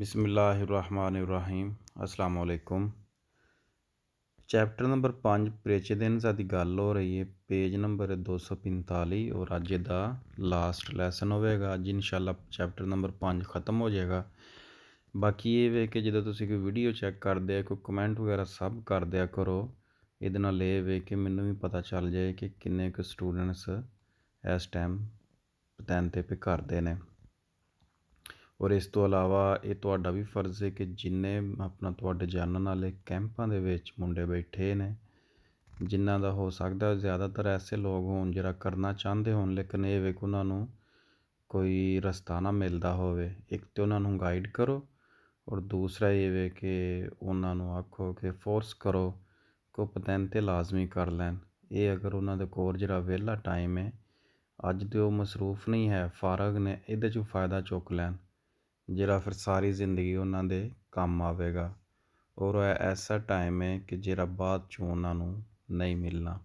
ਬਿਸਮਿਲ੍ਲਾਹਿਰਰਹਿਮਾਨਿਰਰਹੀਮ अस्सलाम chapter number पंज परिचे दिन गल हो रही है पेज नंबर दो सौ पंताली और अज का लास्ट लैसन होगा अज इनशाला चैप्टर नंबर पंज खत्म हो जाएगा बाकी ये वे कि जो तुम कोई वीडियो चैक कर दिया कोई कमेंट वगैरह सब कर दिया करो ये वे कि मैं भी पता चल जाए कि किन्ने स्टूडेंट्स इस टाइम पतैनते पे करते हैं ਔਰ ਇਸ ਤੋਂ ਇਲਾਵਾ ਇਹ ਤੁਹਾਡਾ ਵੀ ਫਰਜ਼ ਹੈ ਕਿ ਜਿੰਨੇ ਆਪਣਾ ਤੁਹਾਡੇ ਜਾਣਨ ਵਾਲੇ ਕੈਂਪਾਂ ਦੇ ਵਿੱਚ ਮੁੰਡੇ ਬੈਠੇ ਨੇ ਜਿਨ੍ਹਾਂ ਦਾ ਹੋ ਸਕਦਾ ਜ਼ਿਆਦਾਤਰ ਐਸੇ ਲੋਕ ਹੋਣ ਜਿਹੜਾ ਕਰਨਾ ਚਾਹੁੰਦੇ ਹੋਣ ਲੇਕਿਨ ਇਹ ਵੇਖ ਉਹਨਾਂ ਨੂੰ ਕੋਈ ਰਸਤਾ ਨਾ ਮਿਲਦਾ ਹੋਵੇ ਇੱਕ ਤੇ ਉਹਨਾਂ ਨੂੰ ਗਾਈਡ ਕਰੋ ਔਰ ਦੂਸਰਾ ਇਹ ਵੇ ਕਿ ਉਹਨਾਂ ਨੂੰ ਆਖੋ ਕਿ ਫੋਰਸ ਕਰੋ ਉਹ ਪਤਨ ਤੇ ਲਾਜ਼ਮੀ ਕਰ ਲੈਣ ਇਹ ਅਗਰ ਉਹਨਾਂ ਦੇ ਕੋਲ ਜਿਹੜਾ ਵਿਹਲਾ ਟਾਈਮ ਹੈ ਅੱਜ ਤੇ ਉਹ ਮਸਰੂਫ ਨਹੀਂ ਹੈ ਫਾਰਗ ਨੇ ਇਹਦੇ ਚੋਂ ਫਾਇਦਾ ਚੁੱਕ ਲੈਣ ਜਿਹੜਾ ਫਿਰ ਸਾਰੀ ਜ਼ਿੰਦਗੀ ਉਹਨਾਂ ਦੇ ਕੰਮ ਆਵੇਗਾ ਔਰ ਐਸਾ ਟਾਈਮ ਹੈ ਕਿ ਜਿਹੜਾ ਬਾਅਦ 'ਚੋਂ ਉਹਨਾਂ ਨੂੰ ਨਹੀਂ ਮਿਲਣਾ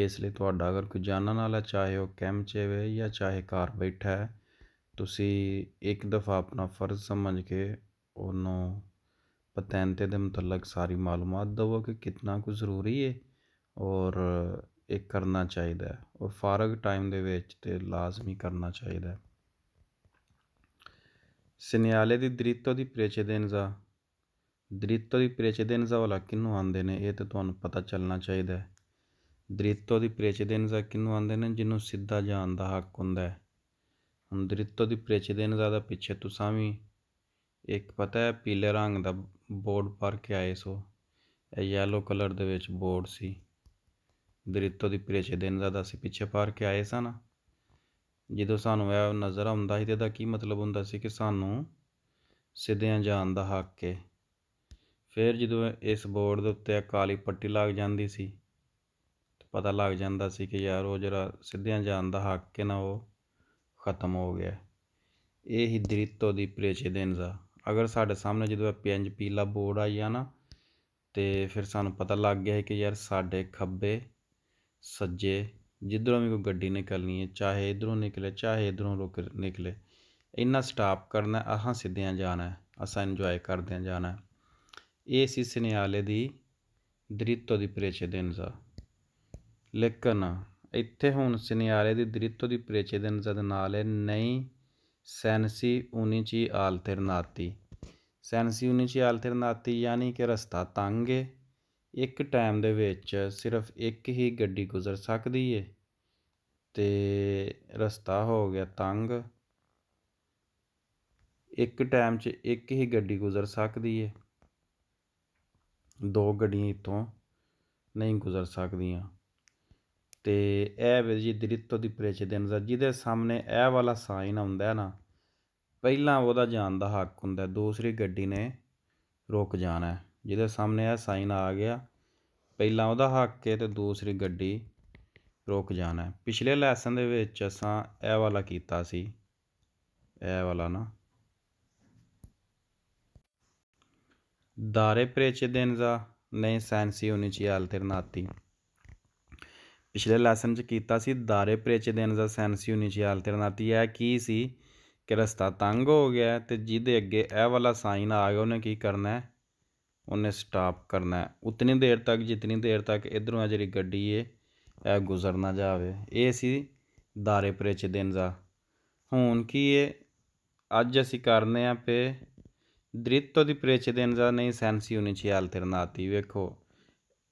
ਇਸ ਲਈ ਤੁਹਾਡਾ ਅਗਰ ਕੋਈ ਜਾਣਨ ਵਾਲਾ ਚਾਹੇ ਉਹ ਕੈਂਪ ਵੇ ਜਾਂ ਚਾਹੇ ਘਰ ਬੈਠਾ ਹੈ ਤੁਸੀਂ ਇੱਕ ਦਫਾ ਆਪਣਾ ਫਰਜ਼ ਸਮਝ ਕੇ ਉਹਨੂੰ ਪਤੈਂਤੇ ਦੇ ਮੁਤਲਕ ਸਾਰੀ ਮਾਲੂਮਾਤ ਦਿਵੋ ਕਿ ਕਿੰਨਾ ਕੁ ਜ਼ਰੂਰੀ ਹੈ ਔਰ ਇਹ ਕਰਨਾ ਚਾਹੀਦਾ ਹੈ ਔਰ ਫਾਰਗ ਟਾਈਮ ਦੇ ਵਿੱਚ ਤੇ ਲਾਜ਼ਮੀ ਕਰਨਾ ਚਾਹੀਦਾ ਹੈ ਸਿਨਿਆਲੇ ਦੀ ਦ੍ਰਿਤੋ ਦੀ ਪ੍ਰੇਚੇਦੈਂਜ਼ਾ ਦ੍ਰਿਤੋ ਦੀ ਪ੍ਰੇਚੇਦੈਂਜ਼ਾ ਵਾਲਾ ਕਿੰਨੂੰ ਆਂਦੇ ਨੇ ਇਹ ਤੇ ਤੁਹਾਨੂੰ ਪਤਾ ਚੱਲਣਾ ਚਾਹੀਦਾ ਹੈ ਦ੍ਰਿਤੋ ਦੀ ਪ੍ਰੇਚੇਦੈਂਜ਼ਾ ਕਿੰਨੂੰ ਆਂਦੇ ਨੇ ਜਿਹਨੂੰ ਸਿੱਧਾ ਜਾਣ ਦਾ ਹੱਕ ਹੁੰਦਾ ਹੈ ਹੁਣ ਦ੍ਰਿਤੋ ਦੀ ਪ੍ਰੇਚੇਦੈਂਜ਼ਾ ਦਾ ਪਿੱਛੇ ਤੁਸੀਂ ਵੀ ਇੱਕ ਪਤਾ ਹੈ ਪੀਲੇ ਰੰਗ ਦਾ ਬੋਰਡ ਪਰ ਕੇ ਆਏ ਸੋ ਇਹ ਯੈਲੋ ਕਲਰ ਦੇ ਵਿੱਚ ਬੋਰਡ ਸੀ ਦ੍ਰਿਤੋ ਦੀ ਪ੍ਰੇਚੇਦੈਂਜ਼ਾ ਦਾ ਅਸੀਂ ਪਿੱਛੇ ਪਰ ਕੇ ਆਏ ਸਾਂ ਜਦੋਂ ਸਾਨੂੰ ਇਹ ਨਜ਼ਰ ਆਉਂਦਾ ਸੀ ਤੇ ਇਹਦਾ ਕੀ ਮਤਲਬ ਹੁੰਦਾ ਸੀ ਕਿ ਸਾਨੂੰ ਸਿੱਧਿਆਂ ਜਾਣ ਦਾ ਹੱਕ ਹੈ ਫਿਰ ਜਦੋਂ ਇਸ ਬੋਰਡ ਦੇ ਉੱਤੇ ਕਾਲੀ ਪੱਟੀ ਲੱਗ ਜਾਂਦੀ ਸੀ ਤੇ ਪਤਾ ਲੱਗ ਜਾਂਦਾ ਸੀ ਕਿ ਯਾਰ ਉਹ ਜਿਹੜਾ ਸਿੱਧਿਆਂ ਜਾਣ ਦਾ ਹੱਕ ਹੈ ਨਾ ਉਹ ਖਤਮ ਹੋ ਗਿਆ ਇਹ ਹੀ ਦ੍ਰਿਤੋ ਦੀ ਪ੍ਰੇਚੇ ਅਗਰ ਸਾਡੇ ਸਾਹਮਣੇ ਜਦੋਂ ਇਹ ਪੀਐਨਜ ਪੀਲਾ ਬੋਰਡ ਆਇਆ ਨਾ ਤੇ ਫਿਰ ਸਾਨੂੰ ਪਤਾ ਲੱਗ ਗਿਆ ਕਿ ਯਾਰ ਸਾਡੇ ਖੱਬੇ ਸੱਜੇ ਜਿੱਧਰੋਂ ਵੀ ਕੋਈ ਗੱਡੀ ਨਿਕਲਣੀ ਹੈ ਚਾਹੇ ਇਧਰੋਂ ਨਿਕਲੇ ਚਾਹੇ ਇਧਰੋਂ ਰੁਕ ਨਿਕਲੇ ਇੰਨਾ ਸਟਾਪ ਕਰਨਾ ਆਹਾਂ ਸਿੱਧਿਆਂ ਜਾਣਾ ਅਸਾਂ ਇੰਜੋਏ ਕਰਦੇ ਜਾਣਾ ਇਹ ਸੀ ਸਨੇਹਾਲੇ ਦੀ ਦ੍ਰਿਤੋ ਦੀ ਪ੍ਰੇਚੇ ਦੇ ਅਨਜ਼ਾ ਲੇਕਨ ਇੱਥੇ ਹੁਣ ਸਨੇਹਾਲੇ ਦੀ ਦ੍ਰਿਤੋ ਦੀ ਪ੍ਰੇਚੇ ਦੇ ਜਦ ਨਾਲ ਹੈ ਨਹੀਂ ਸੈਨਸੀ ਉਨੀਚੀ ਆਲਤਰ ਨਾਤੀ ਸੈਨਸੀ ਉਨੀਚੀ ਆਲਤਰ ਨਾਤੀ ਯਾਨੀ ਕਿ ਰਸਤਾ ਤੰਗ ਹੈ ਇੱਕ ਟਾਈਮ ਦੇ ਵਿੱਚ ਸਿਰਫ ਇੱਕ ਹੀ ਗੱਡੀ ਗੁਜ਼ਰ ਸਕਦੀ ਹੈ ਤੇ ਰਸਤਾ ਹੋ ਗਿਆ ਤੰਗ ਇੱਕ ਟਾਈਮ 'ਚ ਇੱਕ ਹੀ ਗੱਡੀ ਗੁਜ਼ਰ ਸਕਦੀ ਹੈ ਦੋ ਗੱਡੀਆਂ ਇਤੋਂ ਨਹੀਂ ਗੁਜ਼ਰ ਸਕਦੀਆਂ ਤੇ ਇਹ ਵੀ ਜੀ ਦ੍ਰਿਤੋ ਦੀ ਪ੍ਰੇਚ ਦੇ ਅਨਜ਼ਰ ਜਿਹਦੇ ਸਾਹਮਣੇ ਇਹ ਵਾਲਾ ਸਾਈਨ ਆਉਂਦਾ ਹੈ ਨਾ ਪਹਿਲਾਂ ਉਹਦਾ ਜਾਣ ਦਾ ਹੱਕ ਹੁੰਦਾ ਦੂਸਰੀ ਗੱਡੀ ਨੇ ਰੁਕ ਜਾਣਾ ਜਿਹਦੇ ਸਾਹਮਣੇ ਇਹ ਸਾਈਨ ਆ ਗਿਆ ਪਹਿਲਾਂ ਉਹਦਾ ਹੱਕ ਹੈ ਤੇ ਦੂਸਰੀ ਗੱਡੀ ਰੁਕ ਜਾਣਾ ਪਿਛਲੇ ਲੈਸਨ ਦੇ ਵਿੱਚ ਅਸਾਂ ਇਹ ਵਾਲਾ ਕੀਤਾ ਸੀ ਇਹ ਵਾਲਾ ਨਾ ਦਾਰੇ ਪ੍ਰੇਚੇ ਦਾ ਨਹੀਂ ਸੈਂਸੀ ਹੋਣੀ ਚਾਹੀਏ ਆਲਟਰਨਾਤੀ ਪਿਛਲੇ ਲੈਸਨ 'ਚ ਕੀਤਾ ਸੀ ਦਾਰੇ ਪ੍ਰੇਚੇ ਦਾ ਸੈਂਸੀ ਹੋਣੀ ਚਾਹੀਏ ਆਲਟਰਨਾਤੀ ਇਹ ਕੀ ਸੀ ਕਿ ਰਸਤਾ ਤੰਗ ਹੋ ਗਿਆ ਤੇ ਜਿਹਦੇ ਅੱਗੇ ਇਹ ਵਾਲਾ ਸਾਈਨ ਆ ਗਿਆ ਉਹਨੇ ਕੀ ਕਰਨਾ ਹੈ ਉਹਨੇ ਸਟਾਪ ਕਰਨਾ ਹੈ ਉਤਨੀ ਦੇਰ ਤੱਕ ਜਿੰਨੀ ਦੇਰ ਤੱਕ ਇਧਰੋਂ ਆ ਜਿਹੜੀ ਗੱਡੀ ਏ ਇਹ ਗੁਜ਼ਰ ਨਾ ਜਾਵੇ ਇਹ ਸੀ ਦਾਰੇ ਪਰੇਚ ਦਿਨ ਦਾ ਹੁਣ ਕੀ ਇਹ ਅੱਜ ਅਸੀਂ ਕਰਨੇ ਆ ਪੇ ਦ੍ਰਿਤੋ ਦੀ ਪਰੇਚ ਦਿਨ ਦਾ ਨਹੀਂ ਸੈਂਸੀ ਹੋਣੀ ਚਾਹੀਏ ਅਲਟਰਨਾਤੀ ਵੇਖੋ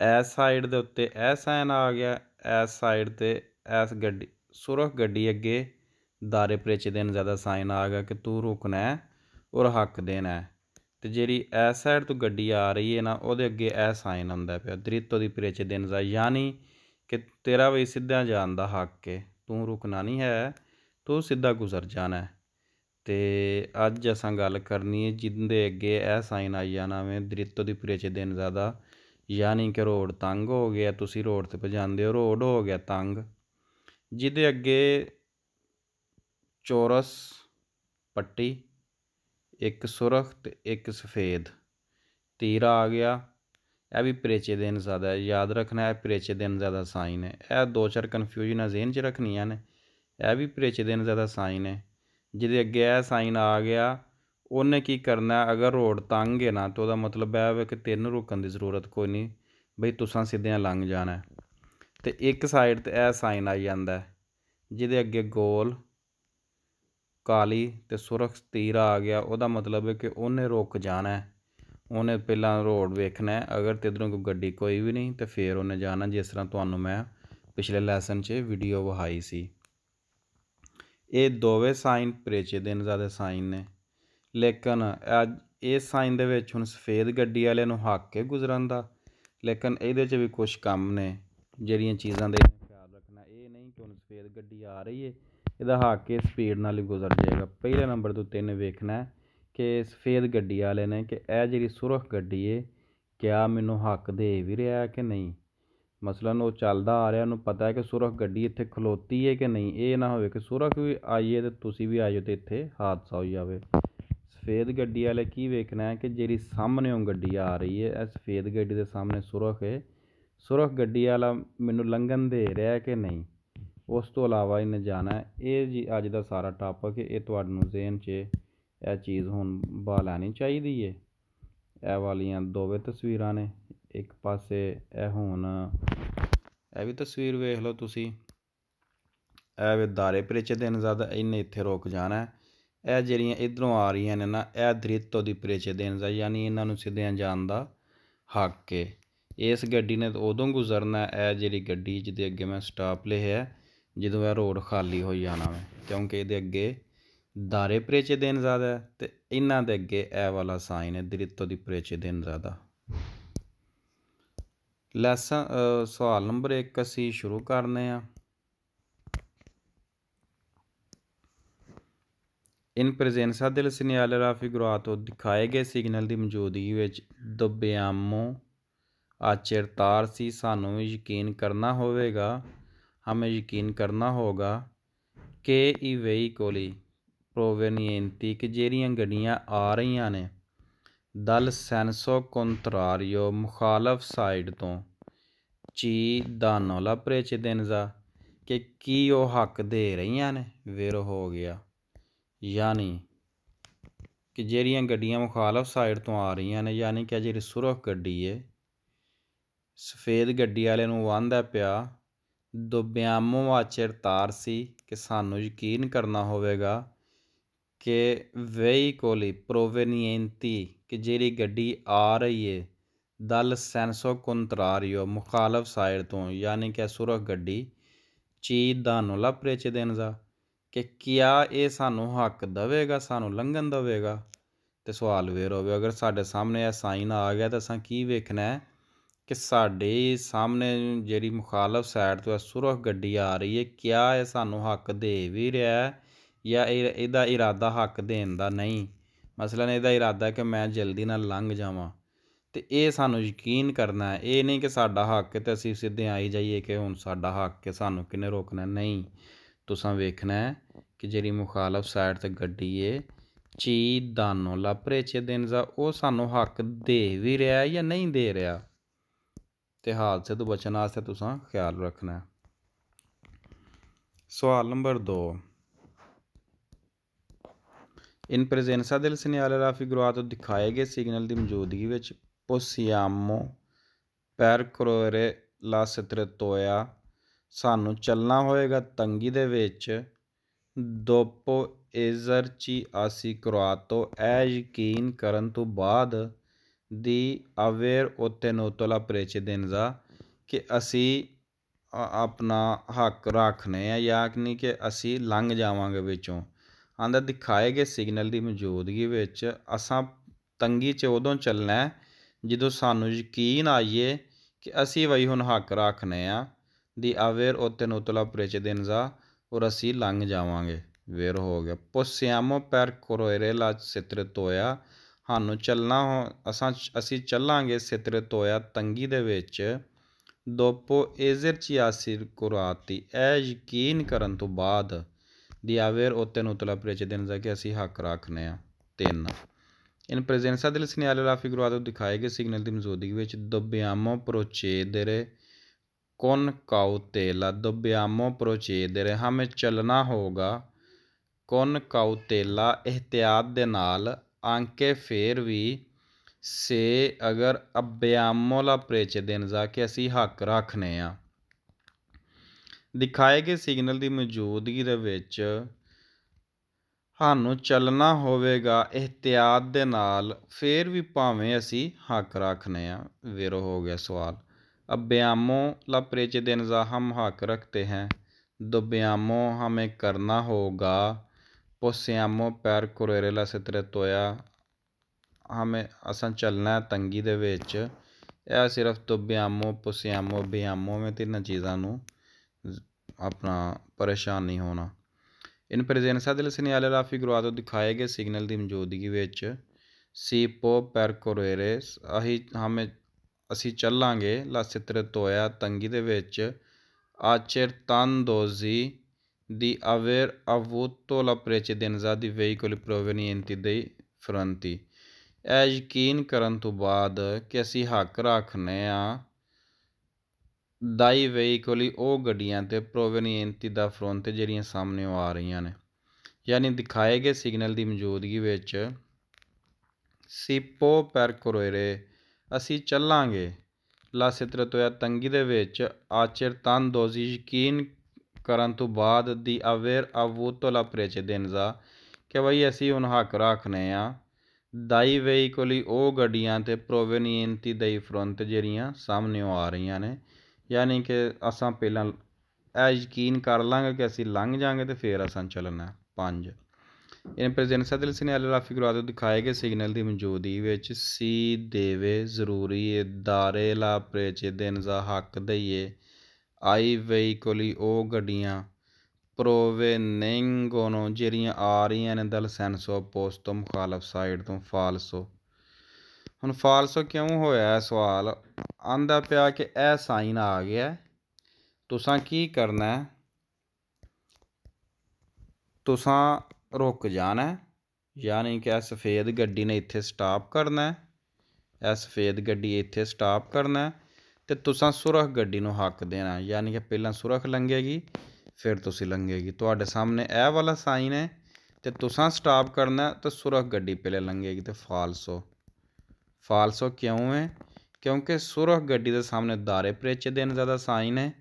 ਐਸ ਸਾਈਡ ਦੇ ਉੱਤੇ ਐਸ ਸਾਈਨ ਆ ਗਿਆ ਐਸ ਸਾਈਡ ਤੇ ਐਸ ਗੱਡੀ ਸੁਰਖ ਗੱਡੀ ਅੱਗੇ ਦਾਰੇ ਪਰੇਚ ਦਿਨ ਜ਼ਿਆਦਾ ਸਾਈਨ ਆ ਗਿਆ ਕਿ ਤੂੰ ਰੁਕਣਾ ਔਰ ਹੱਕ ਦੇਣਾ ਤੇ ਜਿਹੜੀ ਐ ਸਾਈਡ ਤੋਂ ਗੱਡੀ ਆ ਰਹੀ ਹੈ ਨਾ ਉਹਦੇ ਅੱਗੇ ਐ ਸਾਈਨ ਆਉਂਦਾ ਪਿਆ ਦ੍ਰਿਤੋ ਦੀ ਪਰੇਚ ਦਿਨ ਦਾ ਯਾਨੀ ਕਿ ਤੇਰਾ ਵੀ ਸਿੱਧਾ ਜਾਣ ਦਾ ਹੱਕ ਏ ਤੂੰ ਰੁਕਣਾ ਨਹੀਂ ਹੈ ਤੂੰ ਸਿੱਧਾ ਗੁਜ਼ਰ ਜਾਣਾ ਤੇ ਅੱਜ ਅਸਾਂ ਗੱਲ ਕਰਨੀ ਹੈ ਜਿੰਦੇ ਅੱਗੇ ਇਹ ਸਾਈਨ ਆਈ ਜਾਣਾਵੇਂ ਵੇ ਦ੍ਰਿਤੋ ਦੀ ਚ ਦਿਨ ਜ਼ਿਆਦਾ ਯਾਨੀ ਕਿ ਰੋਡ ਤੰਗ ਹੋ ਗਿਆ ਤੁਸੀਂ ਰੋਡ ਤੇ ਪਜਾਂਦੇ ਹੋ ਰੋਡ ਹੋ ਗਿਆ ਤੰਗ ਜਿਹਦੇ ਅੱਗੇ ਚੌਰਸ ਪੱਟੀ ਇੱਕ ਸੁਰਖ ਤੇ ਇੱਕ ਸਫੇਦ ਤੀਰਾ ਆ ਗਿਆ ਇਹ ਵੀ ਪ੍ਰੇਚੇ ਦੇ ਜ਼ਿਆਦਾ ਹੈ ਯਾਦ ਰੱਖਣਾ ਹੈ ਪ੍ਰੇਚੇ ਦੇ ਜ਼ਿਆਦਾ ਸਾਈਨ ਹੈ ਇਹ ਦੋ ਚਾਰ ਕਨਫਿਊਜ਼ਨ ਜ਼ਿਹਨ 'ਚ ਰੱਖਣੀਆਂ ਨੇ ਇਹ ਵੀ ਪ੍ਰੇਚੇ ਦੇ ਜ਼ਿਆਦਾ ਸਾਈਨ ਹੈ ਜਿਹਦੇ ਅੱਗੇ ਇਹ ਸਾਈਨ ਆ ਗਿਆ ਉਹਨੇ ਕੀ ਕਰਨਾ ਅਗਰ ਰੋਡ ਤੰਗ ਹੈ ਨਾ ਤਾਂ ਉਹਦਾ ਮਤਲਬ ਹੈ ਵੀ ਕਿ ਤਿੰਨ ਰੁਕਣ ਦੀ ਜ਼ਰੂਰਤ ਕੋਈ ਨਹੀਂ ਬਈ ਤੁਸੀਂ ਸਿੱਧਿਆਂ ਲੰਘ ਜਾਣਾ ਤੇ ਇੱਕ ਸਾਈਡ ਤੇ ਇਹ ਸਾਈਨ ਆ ਜਾਂਦਾ ਜਿਹਦੇ ਅੱਗੇ ਗੋਲ ਕਾਲੀ ਤੇ ਸੁਰਖ ਤੀਰ ਆ ਗਿਆ ਉਹਦਾ ਮਤਲਬ ਹੈ ਕਿ ਉਹਨੇ ਰੁਕ ਜਾਣਾ ਉਹਨੇ ਪਹਿਲਾਂ ਰੋਡ ਵੇਖਣਾ ਹੈ ਅਗਰ ਤੇ ਇਧਰੋਂ ਕੋਈ ਗੱਡੀ ਕੋਈ ਵੀ ਨਹੀਂ ਤੇ ਫੇਰ ਉਹਨੇ ਜਾਣਾ ਜਿਸ ਤਰ੍ਹਾਂ ਤੁਹਾਨੂੰ ਮੈਂ ਪਿਛਲੇ ਲੈਸਨ 'ਚ ਵੀਡੀਓ ਵਹਾਈ ਸੀ ਇਹ ਦੋਵੇਂ ਸਾਈਨ ਪ੍ਰੇਚੇ ਦੇ ਜ਼ਿਆਦਾ ਸਾਈਨ ਨੇ ਲੇਕਿਨ ਅੱਜ ਇਹ ਸਾਈਨ ਦੇ ਵਿੱਚ ਹੁਣ ਸਫੇਦ ਗੱਡੀ ਵਾਲਿਆਂ ਨੂੰ ਹੱਕ ਕੇ ਗੁਜ਼ਰਨ ਦਾ ਲੇਕਿਨ ਇਹਦੇ 'ਚ ਵੀ ਕੁਝ ਕੰਮ ਨੇ ਜਿਹੜੀਆਂ ਚੀਜ਼ਾਂ ਦੇ ਖਿਆਲ ਰੱਖਣਾ ਇਹ ਨਹੀਂ ਕਿ ਹੁਣ ਸਫੇਦ ਗੱਡੀ ਆ ਰਹੀ ਏ ਇਹਦਾ ਹੱਕ ਕੇ ਸਪੀਡ ਨਾਲ ਹੀ ਗੁਜ਼ਰ ਜਾਏਗਾ ਪਹਿਲੇ ਨੰਬਰ ਤੋਂ ਤਿੰਨ ਵੇਖਣਾ ਹੈ ਕਿ ਸਫੇਦ ਗੱਡੀ ਵਾਲੇ ਨੇ ਕਿ ਇਹ ਜਿਹੜੀ ਸੁਰਖ ਗੱਡੀ ਏ ਕਿਆ ਮੈਨੂੰ ਹੱਕ ਦੇ ਵੀ ਰਿਹਾ ਕਿ ਨਹੀਂ ਮਸਲਨ ਉਹ ਚੱਲਦਾ ਆ ਰਿਹਾ ਉਹਨੂੰ ਪਤਾ ਹੈ ਕਿ ਸੁਰਖ ਗੱਡੀ ਇੱਥੇ ਖਲੋਤੀ ਹੈ ਕਿ ਨਹੀਂ ਇਹ ਨਾ ਹੋਵੇ ਕਿ ਸੁਰਖ ਵੀ ਆਈਏ ਤੇ ਤੁਸੀਂ ਵੀ ਆਜੋ ਤੇ ਇੱਥੇ ਹਾਦਸਾ ਹੋ ਜਾਵੇ ਸਫੇਦ ਗੱਡੀ ਵਾਲੇ ਕੀ ਵੇਖਣਾ ਹੈ ਕਿ ਜਿਹੜੀ ਸਾਹਮਣੇ ਉਹ ਗੱਡੀ ਆ ਰਹੀ ਹੈ ਇਹ ਸਫੇਦ ਗੱਡੀ ਦੇ ਸਾਹਮਣੇ ਸੁਰਖ ਹੈ ਸੁਰਖ ਗੱਡੀ ਵਾਲਾ ਮੈਨੂੰ ਲੰਘਣ ਦੇ ਰਿਹਾ ਕਿ ਨਹੀਂ ਉਸ ਤੋਂ ਇਲਾਵਾ ਇਹਨੇ ਜਾਣਾ ਇਹ ਜੀ ਅੱਜ ਦਾ ਸਾਰਾ ਟਾਪਿਕ ਇਹ ਤੁਹਾਨੂੰ ਜ਼ੇਨ 'ਚ ਇਹ ਚੀਜ਼ ਹੁਣ ਬਾ ਲੈਣੀ ਚਾਹੀਦੀ ਏ ਇਹ ਵਾਲੀਆਂ ਦੋਵੇਂ ਤਸਵੀਰਾਂ ਨੇ ਇੱਕ ਪਾਸੇ ਇਹ ਹੁਣ ਇਹ ਵੀ ਤਸਵੀਰ ਵੇਖ ਲਓ ਤੁਸੀਂ ਇਹ ਵੀ ਦਾਰੇ ਪਰੇਚੇ ਦੇ ਜ਼ਿਆਦਾ ਇੰਨੇ ਇੱਥੇ ਰੁਕ ਜਾਣਾ ਇਹ ਜਿਹੜੀਆਂ ਇਧਰੋਂ ਆ ਰਹੀਆਂ ਨੇ ਨਾ ਇਹ ਦ੍ਰਿਤੋ ਦੀ ਪਰੇਚੇ ਦੇਣ ਦਾ ਯਾਨੀ ਇਹਨਾਂ ਨੂੰ ਸਿੱਧਿਆਂ ਜਾਣ ਦਾ ਹੱਕ ਏ ਇਸ ਗੱਡੀ ਨੇ ਉਦੋਂ ਗੁਜ਼ਰਨਾ ਇਹ ਜਿਹੜੀ ਗੱਡੀ ਜਿਹਦੇ ਅੱਗੇ ਮੈਂ ਸਟਾਪ ਲਿਆ ਜਦੋਂ ਇਹ ਰੋਡ ਖਾਲੀ ਹੋ ਜਾਣਾ ਵੇ ਕਿਉਂਕਿ ਇਹਦੇ ਅੱਗੇ ਦਾਰੇ ਪ੍ਰੇਚੇ ਦੇਨ ਜ਼ਿਆਦਾ ਤੇ ਇਹਨਾਂ ਦੇ ਅੱਗੇ ਇਹ ਵਾਲਾ ਸਾਈਨ ਹੈ ਦ੍ਰਿਤੋ ਦੀ ਪ੍ਰੇਚੇ ਦੇਨ ਜ਼ਿਆਦਾ ਲੈਸਨ ਸਵਾਲ ਨੰਬਰ 1 ਅਸੀਂ ਸ਼ੁਰੂ ਕਰਨੇ ਆ ਇਨ ਪ੍ਰੈਜ਼ੈਂਸ ਆਫ ਦਿਲ ਸਿਗਨਲ ਆਫ ਫਿਗਰਾ ਤੋਂ ਦਿਖਾਏ ਗਏ ਸਿਗਨਲ ਦੀ ਮੌਜੂਦਗੀ ਵਿੱਚ ਦਬਿਆਮੋ ਆਚਰਤਾਰ ਸੀ ਸਾਨੂੰ ਯਕੀਨ ਕਰਨਾ ਹੋਵੇਗਾ ਹਮੇ ਯਕੀਨ ਕਰਨਾ ਹੋਗਾ ਕਿ ਇਹ ਇਵੇਈ ਕੋਲੀ ਪ੍ਰੋਵੇਨੀਐਂਟੀ ਕਿ ਜਿਹੜੀਆਂ ਗੱਡੀਆਂ ਆ ਰਹੀਆਂ ਨੇ ਦਲ ਸੈਂਸੋ ਕੰਤਰਾਰੀਓ ਮੁਖਾਲਫ ਸਾਈਡ ਤੋਂ ਚੀ ਦਾਨੋਲਾ ਪ੍ਰੇਚ ਦੇਨਜ਼ਾ ਕਿ ਕੀ ਉਹ ਹੱਕ ਦੇ ਰਹੀਆਂ ਨੇ ਵਿਰ ਹੋ ਗਿਆ ਯਾਨੀ ਕਿ ਜਿਹੜੀਆਂ ਗੱਡੀਆਂ ਮੁਖਾਲਫ ਸਾਈਡ ਤੋਂ ਆ ਰਹੀਆਂ ਨੇ ਯਾਨੀ ਕਿ ਜਿਹੜੀ ਸੁਰਖ ਗੱਡੀ ਏ ਸਫੇਦ ਗੱਡੀ ਵਾਲੇ ਨੂੰ ਵਾਂਦਾ ਪਿਆ ਦੁਬਿਆਮੋ ਆਚਰ ਤਾਰ ਸੀ ਕਿ ਸਾਨੂੰ ਯਕੀਨ ਕਰਨਾ ਹੋਵੇਗਾ ਕਿ veicoli ਪ੍ਰੋਵੇਨੀਐਂਟੀ ਕਿ ਜਿਹੜੀ ਗੱਡੀ ਆ ਰਹੀ ਏ ਦਲ ਸੈਂਸੋ ਕੰਟਰਾਰੀਓ ਮੁਖਾਲਫ ਸਾਈਡ ਤੋਂ ਯਾਨੀ ਕਿ ਸੁਰਖ ਗੱਡੀ ਚੀਜ਼ ਦਾ ਨੂੰ ਲਪਰੇਚ ਦਾ ਕਿ ਕਿਆ ਇਹ ਸਾਨੂੰ ਹੱਕ ਦੇਵੇਗਾ ਸਾਨੂੰ ਲੰਘਣ ਦੇਵੇਗਾ ਤੇ ਸਵਾਲ ਵੇਰ ਹੋਵੇ ਅਗਰ ਸਾਡੇ ਸਾਹਮਣੇ ਇਹ ਸਾਈਨ ਆ ਗਿਆ ਤਾਂ ਅਸਾਂ ਕੀ ਵੇਖਣਾ ਹੈ ਕਿ ਸਾਡੇ ਸਾਹਮਣੇ ਜਿਹੜੀ ਮੁਖਾਲਫ ਸਾਈਡ ਤੋਂ ਸੁਰਖ ਗੱਡੀ ਆ ਰਹੀ ਹੈ ਕਿਆ ਇਹ ਸਾਨੂੰ ਹੱਕ ਦੇ ਵੀ ਰਿਹਾ ਹੈ ਜਾਂ ਇਹਦਾ ਇਰਾਦਾ ਹੱਕ ਦੇਣ ਦਾ ਨਹੀਂ ਮਸਲਨ ਇਹਦਾ ਇਰਾਦਾ ਕਿ ਮੈਂ ਜਲਦੀ ਨਾਲ ਲੰਘ ਜਾਵਾਂ ਤੇ ਇਹ ਸਾਨੂੰ ਯਕੀਨ ਕਰਨਾ ਹੈ ਇਹ ਨਹੀਂ ਕਿ ਸਾਡਾ ਹੱਕ ਤੇ ਅਸੀਂ ਸਿੱਧੇ ਆਈ ਜਾਈਏ ਕਿ ਹੁਣ ਸਾਡਾ ਹੱਕ ਹੈ ਸਾਨੂੰ ਕਿਨੇ ਰੋਕਣਾ ਨਹੀਂ ਤੁਸੀਂ ਵੇਖਣਾ ਹੈ ਕਿ ਜਿਹੜੀ ਮੁਖਾਲਫ ਸਾਈਡ ਤੇ ਗੱਡੀ ਏ ਚੀ ਦਾਨੋ ਲਾਪਰੇਚੇ ਦਿਨ ਦਾ ਉਹ ਸਾਨੂੰ ਹੱਕ ਦੇ ਵੀ ਰਿਹਾ ਜਾਂ ਨਹੀਂ ਦੇ ਰਿਹਾ ਤੇ ਹਾਦਸੇ ਤੋਂ ਬਚਣ ਵਾਸਤੇ ਤੁਸੀਂ ਖਿਆਲ ਰੱਖਣਾ ਸਵਾਲ ਨੰਬਰ 2 ਇਨ ਪ੍ਰੈਜ਼ੈਂਸਾ del segnale raffigurato ਦਿਖਾਏ ਗਏ ਸਿਗਨਲ ਦੀ ਮੌਜੂਦਗੀ ਵਿੱਚ possiamo percorrere la strada ਸਾਨੂੰ ਚੱਲਣਾ ਹੋਏਗਾ ਤੰਗੀ ਦੇ ਵਿੱਚ dopo esercitarsi croato ਇਹ ਯਕੀਨ ਕਰਨ ਤੋਂ ਬਾਅਦ ਦੀ aver ottenuto la precedenza ਕਿ ਅਸੀਂ ਆਪਣਾ ਹੱਕ ਰੱਖਨੇ ਆ ਯਾਨੀ ਕਿ ਅਸੀਂ ਲੰਘ ਜਾਵਾਂਗੇ ਵਿੱਚੋਂ ਆਂਦਾ ਦਿਖਾਏ ਗਏ ਸਿਗਨਲ ਦੀ ਮੌਜੂਦਗੀ ਵਿੱਚ ਅਸਾਂ ਤੰਗੀ 'ਚ ਉਦੋਂ ਚੱਲਣਾ ਜਦੋਂ ਸਾਨੂੰ ਯਕੀਨ ਆਈਏ ਕਿ ਅਸੀਂ ਵਈ ਹੁਣ ਹੱਕ ਰੱਖਨੇ ਆ ਦੀ ਅਵੇਰ ਉਤੇ ਨੁਤਲਾ ਪ੍ਰੇਚ ਦਿਨਜ਼ਾ ਔਰ ਅਸੀਂ ਲੰਘ ਜਾਵਾਂਗੇ ਵੇਰ ਹੋ ਗਿਆ ਪੋਸਿਆਮੋ ਪੈਰ ਕੋਰੋਇਰੇ ਲਾ ਸਿਤਰੇ ਤੋਇਆ ਹਾਨੂੰ ਚੱਲਣਾ ਅਸਾਂ ਅਸੀਂ ਚੱਲਾਂਗੇ ਸਿਤਰੇ ਤੋਇਆ ਤੰਗੀ ਦੇ ਵਿੱਚ ਦੋਪੋ ਏਜ਼ਰ ਚਿਆਸੀ ਕੁਰਾਤੀ ਐ ਯਕੀਨ ਕਰਨ ਤੋਂ ਬਾਅਦ ਦੀ di aver ਪ੍ਰੇਚ ਦੇਨ ਜਾ ਕਿ ਅਸੀਂ ਹੱਕ ਰੱਖਨੇ ਆ ਤਿੰਨ ਇਨ ਪ੍ਰੈਜ਼ੈਂਸਾ ਦੇ ਸਿਨਿਆਲੇ ਲਾ ਫਿਗੁਰਾ ਤੋਂ ਦਿਖਾਏ ਗਏ ਸਿਗਨਲ ਦੀ ਮੌਜੂਦਗੀ ਵਿੱਚ ਦਬਿਆਮੋ ਪ੍ਰੋਚੇਦਰੇ ਕੌਨ ਕਾਉ ਲਾ ਦਬਿਆਮੋ ਪ੍ਰੋਚੇਦਰੇ ਹਮੇ ਚੱਲਣਾ ਹੋਗਾ ਕੌਨ ਕਾਉ ਤੇਲਾ ਇhtiyat ਦੇ ਨਾਲ ਅੰਕੇ ਫੇਰ ਵੀ ਸੇ ਅਗਰ ਅਬਿਆਮੋ ਲਾ ਪ੍ਰੇਚ ਜਾ ਕਿ ਅਸੀਂ ਹੱਕ ਰੱਖਨੇ ਆ ਦਿਖਾਏ ਗਏ ਸਿਗਨਲ ਦੀ ਮੌਜੂਦਗੀ ਦੇ ਵਿੱਚ ਸਾਨੂੰ ਚੱਲਣਾ ਹੋਵੇਗਾ ਇhtiyat ਦੇ ਨਾਲ ਫੇਰ ਵੀ ਭਾਵੇਂ ਅਸੀਂ ਹੱਕ ਰੱਖਨੇ ਆ ਵੇਰੋ ਹੋ ਗਿਆ ਸਵਾਲ ਅਬਿਆਮੋ ਲਪਰੇਚ ਦੇ ਨਜ਼ਾ ਹਮ ਹੱਕ ਰੱਖਤੇ ਹੈ ਦੁਬਿਆਮੋ ਹਮੇ ਕਰਨਾ ਹੋਗਾ ਪੋਸਿਆਮੋ ਪੈਰ ਲਾ ਸਤਰੇ ਤੋਇਆ ਹਮੇ ਅਸਾਂ ਚੱਲਣਾ ਤੰਗੀ ਦੇ ਵਿੱਚ ਇਹ ਸਿਰਫ ਦੁਬਿਆਮੋ ਪੋਸਿਆਮੋ ਬਿਆਮੋ ਮੇ ਤਿੰਨ ਚੀਜ਼ਾਂ ਨੂੰ ਆਪਣਾ ਪਰੇਸ਼ਾਨ ਨਹੀਂ ਹੋਣਾ ਇਨ ਪ੍ਰੈਜ਼ੈਂਸ ਦੇ ਲਸਨੇ ਆਲੇ ਰਾਫੀ ਗਰੁਆ ਤੋਂ ਦਿਖਾਏ ਗਏ ਸਿਗਨਲ ਦੀ ਮੌਜੂਦਗੀ ਵਿੱਚ ਸੀ ਪੋ ਪਰਕੋਰੇਸ ਅਹੀ ਹਮੇ ਅਸੀਂ ਚੱਲਾਂਗੇ ਲਸਿਤਰ ਤੋਇਆ ਤੰਗੀ ਦੇ ਵਿੱਚ ਆਚਰ ਤਨ ਦੋਜ਼ੀ ਦੀ ਅਵੇਰ ਅਵੋਤੋ ਲਾ ਪ੍ਰੇਚ ਦਿਨਜ਼ਾ ਦੀ ਵੇਹੀਕਲ ਪ੍ਰੋਵੇਨੀਐਂਟੀ ਦੇ ਫਰੰਤੀ ਐ ਯਕੀਨ ਕਰਨ ਤੋਂ ਬਾਅਦ ਕਿ ਅਸੀਂ ਹੱਕ ਰੱਖਨੇ ਆ ਦਾਈ ਵਹੀਕਲੀ ਉਹ ਗੱਡੀਆਂ ਤੇ ਪ੍ਰੋਵੀਨੀਐਂਤੀ ਦਾ ਫਰੰਟ ਤੇ ਜਿਹੜੀਆਂ ਸਾਹਮਣੇ ਆ ਰਹੀਆਂ ਨੇ ਯਾਨੀ ਦਿਖਾਏ ਗਏ ਸਿਗਨਲ ਦੀ ਮੌਜੂਦਗੀ ਵਿੱਚ ਸਿਪੋ ਪਰ ਅਸੀਂ ਚੱਲਾਂਗੇ ਲਾ ਸਿਤਰ ਤੋਇਆ ਤੰਗੀ ਦੇ ਵਿੱਚ ਆਚਰ ਦੋਜ਼ੀ ਯਕੀਨ ਕਰਨ ਤੋਂ ਬਾਅਦ ਦੀ ਅਵੇਰ ਅਵੂ ਤੋਲਾ ਪ੍ਰੇਚ ਦੇਨਜ਼ਾ ਕਿ ਭਈ ਅਸੀਂ ਉਹਨਾਂ ਹੱਕ ਰੱਖਨੇ ਆ ਦਾਈ ਵਹੀਕਲੀ ਉਹ ਗੱਡੀਆਂ ਤੇ ਪ੍ਰੋਵੀਨੀਐਂਤੀ ਦਈ ਫਰੰਟ ਜਿਹੜੀਆਂ ਸਾਹਮਣੇ ਆ ਰਹੀਆਂ ਨੇ ਯਾਨੀ ਕਿ ਅਸਾਂ ਪਹਿਲਾਂ ਇਹ ਯਕੀਨ ਕਰ ਲਾਂਗੇ ਕਿ ਅਸੀਂ ਲੰਘ ਜਾਾਂਗੇ ਤੇ ਫਿਰ ਅਸਾਂ ਚੱਲਣਾ ਪੰਜ ਇਨ ਪ੍ਰੈਜ਼ੈਂਸ ਆਦਿਲ ਨੇ ਅਲ ਰਾਫੀ ਗੁਰਾਦੋ ਦਿਖਾਏ ਗਏ ਸਿਗਨਲ ਦੀ ਮੌਜੂਦਗੀ ਵਿੱਚ ਸੀ ਦੇਵੇ ਜ਼ਰੂਰੀ ਹੈ ਦਾਰੇ ਲਾ ਪ੍ਰੇਚ ਦਿਨ ਦਾ ਹੱਕ ਦਈਏ ਆਈ ਵਈ ਕੋਲੀ ਉਹ ਗੱਡੀਆਂ ਪ੍ਰੋਵੇ ਨੋ ਜਿਹੜੀਆਂ ਆ ਰਹੀਆਂ ਨੇ ਦਲ ਸੈਂਸੋ ਪੋਸਟ ਤੋਂ ਮੁਖਾਲਫ ਸਾਈਡ ਤੋਂ ਫਾਲਸੋ ਹੁਣ ਫਾਲਸ ਕਿਉਂ ਹੋਇਆ ਸਵਾਲ ਆਂਦਾ ਪਿਆ ਕਿ ਇਹ ਸਾਈਨ ਆ ਗਿਆ ਤੁਸੀਂ ਕੀ ਕਰਨਾ ਹੈ ਤੁਸੀਂ ਰੁਕ ਜਾਣਾ ਯਾਨੀ ਕਿ ਇਹ ਸਫੇਦ ਗੱਡੀ ਨੇ ਇੱਥੇ ਸਟਾਪ ਕਰਨਾ ਹੈ ਇਹ ਸਫੇਦ ਗੱਡੀ ਇੱਥੇ ਸਟਾਪ ਕਰਨਾ ਤੇ ਤੁਸੀਂ ਸੁਰਖ ਗੱਡੀ ਨੂੰ ਹੱਕ ਦੇਣਾ ਯਾਨੀ ਕਿ ਪਹਿਲਾਂ ਸੁਰਖ ਲੰਘੇਗੀ ਫਿਰ ਤੁਸੀਂ ਲੰਘੇਗੀ ਤੁਹਾਡੇ ਸਾਹਮਣੇ ਇਹ ਵਾਲਾ ਸਾਈਨ ਹੈ ਤੇ ਤੁਸੀਂ ਸਟਾਪ ਕਰਨਾ ਤੇ ਸੁਰਖ ਗੱਡੀ ਪਹਿਲੇ ਲੰਘੇਗੀ ਤੇ ਫਾਲਸ ਹੋ ਫਾਲਸ ਹੋ ਕਿਉਂ ਹੈ ਕਿਉਂਕਿ ਸੁਰਖ ਗੱਡੀ ਦੇ ਸਾਹਮਣੇ ਦਾਰੇ ਪ੍ਰੇਚ ਦੇ ਨਜ਼ਾ ਦਾ ਸਾਈਨ ਹੈ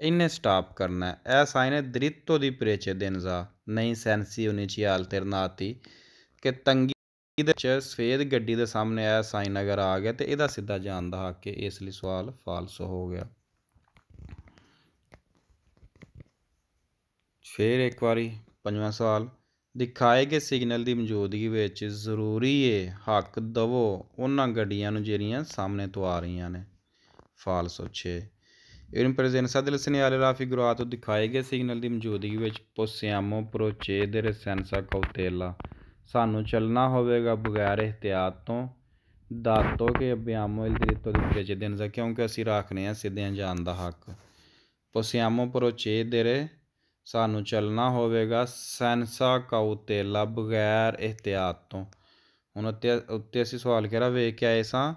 ਇਹਨੇ ਸਟਾਪ ਕਰਨਾ ਹੈ ਇਹ ਸਾਈਨ ਹੈ ਦ੍ਰਿਤੋ ਦੀ ਪ੍ਰੇਚ ਦੇ ਨਜ਼ਾ ਨਹੀਂ ਸੈਂਸੀ ਹੋਣੀ ਤੇਰ ਨਾਤੀ ਕਿ ਤੰਗੀ ਦੇ ਚ ਸਫੇਦ ਗੱਡੀ ਦੇ ਸਾਹਮਣੇ ਆਇਆ ਸਾਈਨ ਅਗਰ ਆ ਗਿਆ ਤੇ ਇਹਦਾ ਸਿੱਧਾ ਜਾਣ ਦਾ ਹੱਕ ਹੈ ਇਸ ਲਈ ਸਵਾਲ ਫਾਲਸ ਹੋ ਗਿਆ ਫੇਰ ਇੱਕ ਵਾਰੀ ਪੰਜਵਾਂ ਸਵਾਲ ਦਿਖਾਏ ਗਏ ਸਿਗਨਲ ਦੀ ਮੌਜੂਦਗੀ ਵਿੱਚ ਜ਼ਰੂਰੀ ਏ ਹੱਕ ਦਵੋ ਉਹਨਾਂ ਗੱਡੀਆਂ ਨੂੰ ਜਿਹੜੀਆਂ ਸਾਹਮਣੇ ਤੋਂ ਆ ਰਹੀਆਂ ਨੇ ਫਾਲਸ 6 ਇਨ ਪ੍ਰੈਜ਼ੈਂਸਾ ਦੇ ਲਸਨੇ ਵਾਲੇ ਰਾਫੀ ਗੁਰਾ ਤੋਂ ਦਿਖਾਏ ਗਏ ਸਿਗਨਲ ਦੀ ਮੌਜੂਦਗੀ ਵਿੱਚ ਪੋਸਿਆਮੋ ਪ੍ਰੋਚੇ ਦੇ ਰੈਸੈਂਸਾ ਕੌਤੇਲਾ ਸਾਨੂੰ ਚੱਲਣਾ ਹੋਵੇਗਾ ਬਗੈਰ ਇhtiyat ਤੋਂ ਦਾਤੋ ਕੇ ਅਭਿਆਮੋ ਇਲਦਰਿਤੋ ਦੇ ਪ੍ਰੇਚੇ ਦੇਣ ਕਿਉਂਕਿ ਅਸੀਂ ਰੱਖਨੇ ਆ ਸਿੱਧਿਆਂ ਜਾਣ ਦਾ ਹੱਕ ਪੋਸਿਆਮੋ ਪ੍ਰੋਚੇ ਦੇ ਰੇ ਸਾਨੂੰ ਚੱਲਣਾ ਹੋਵੇਗਾ ਸੈਨਸਾ ਕਾਉ ਤੇਲਾ ਬਗੈਰ ਇhtiyat ਤੋਂ ਹੁਣ ਉੱਤੇ ਅਸੀਂ ਸਵਾਲ ਕਿਹੜਾ ਵੇਖ ਕੇ ਆਏ ਸਾਂ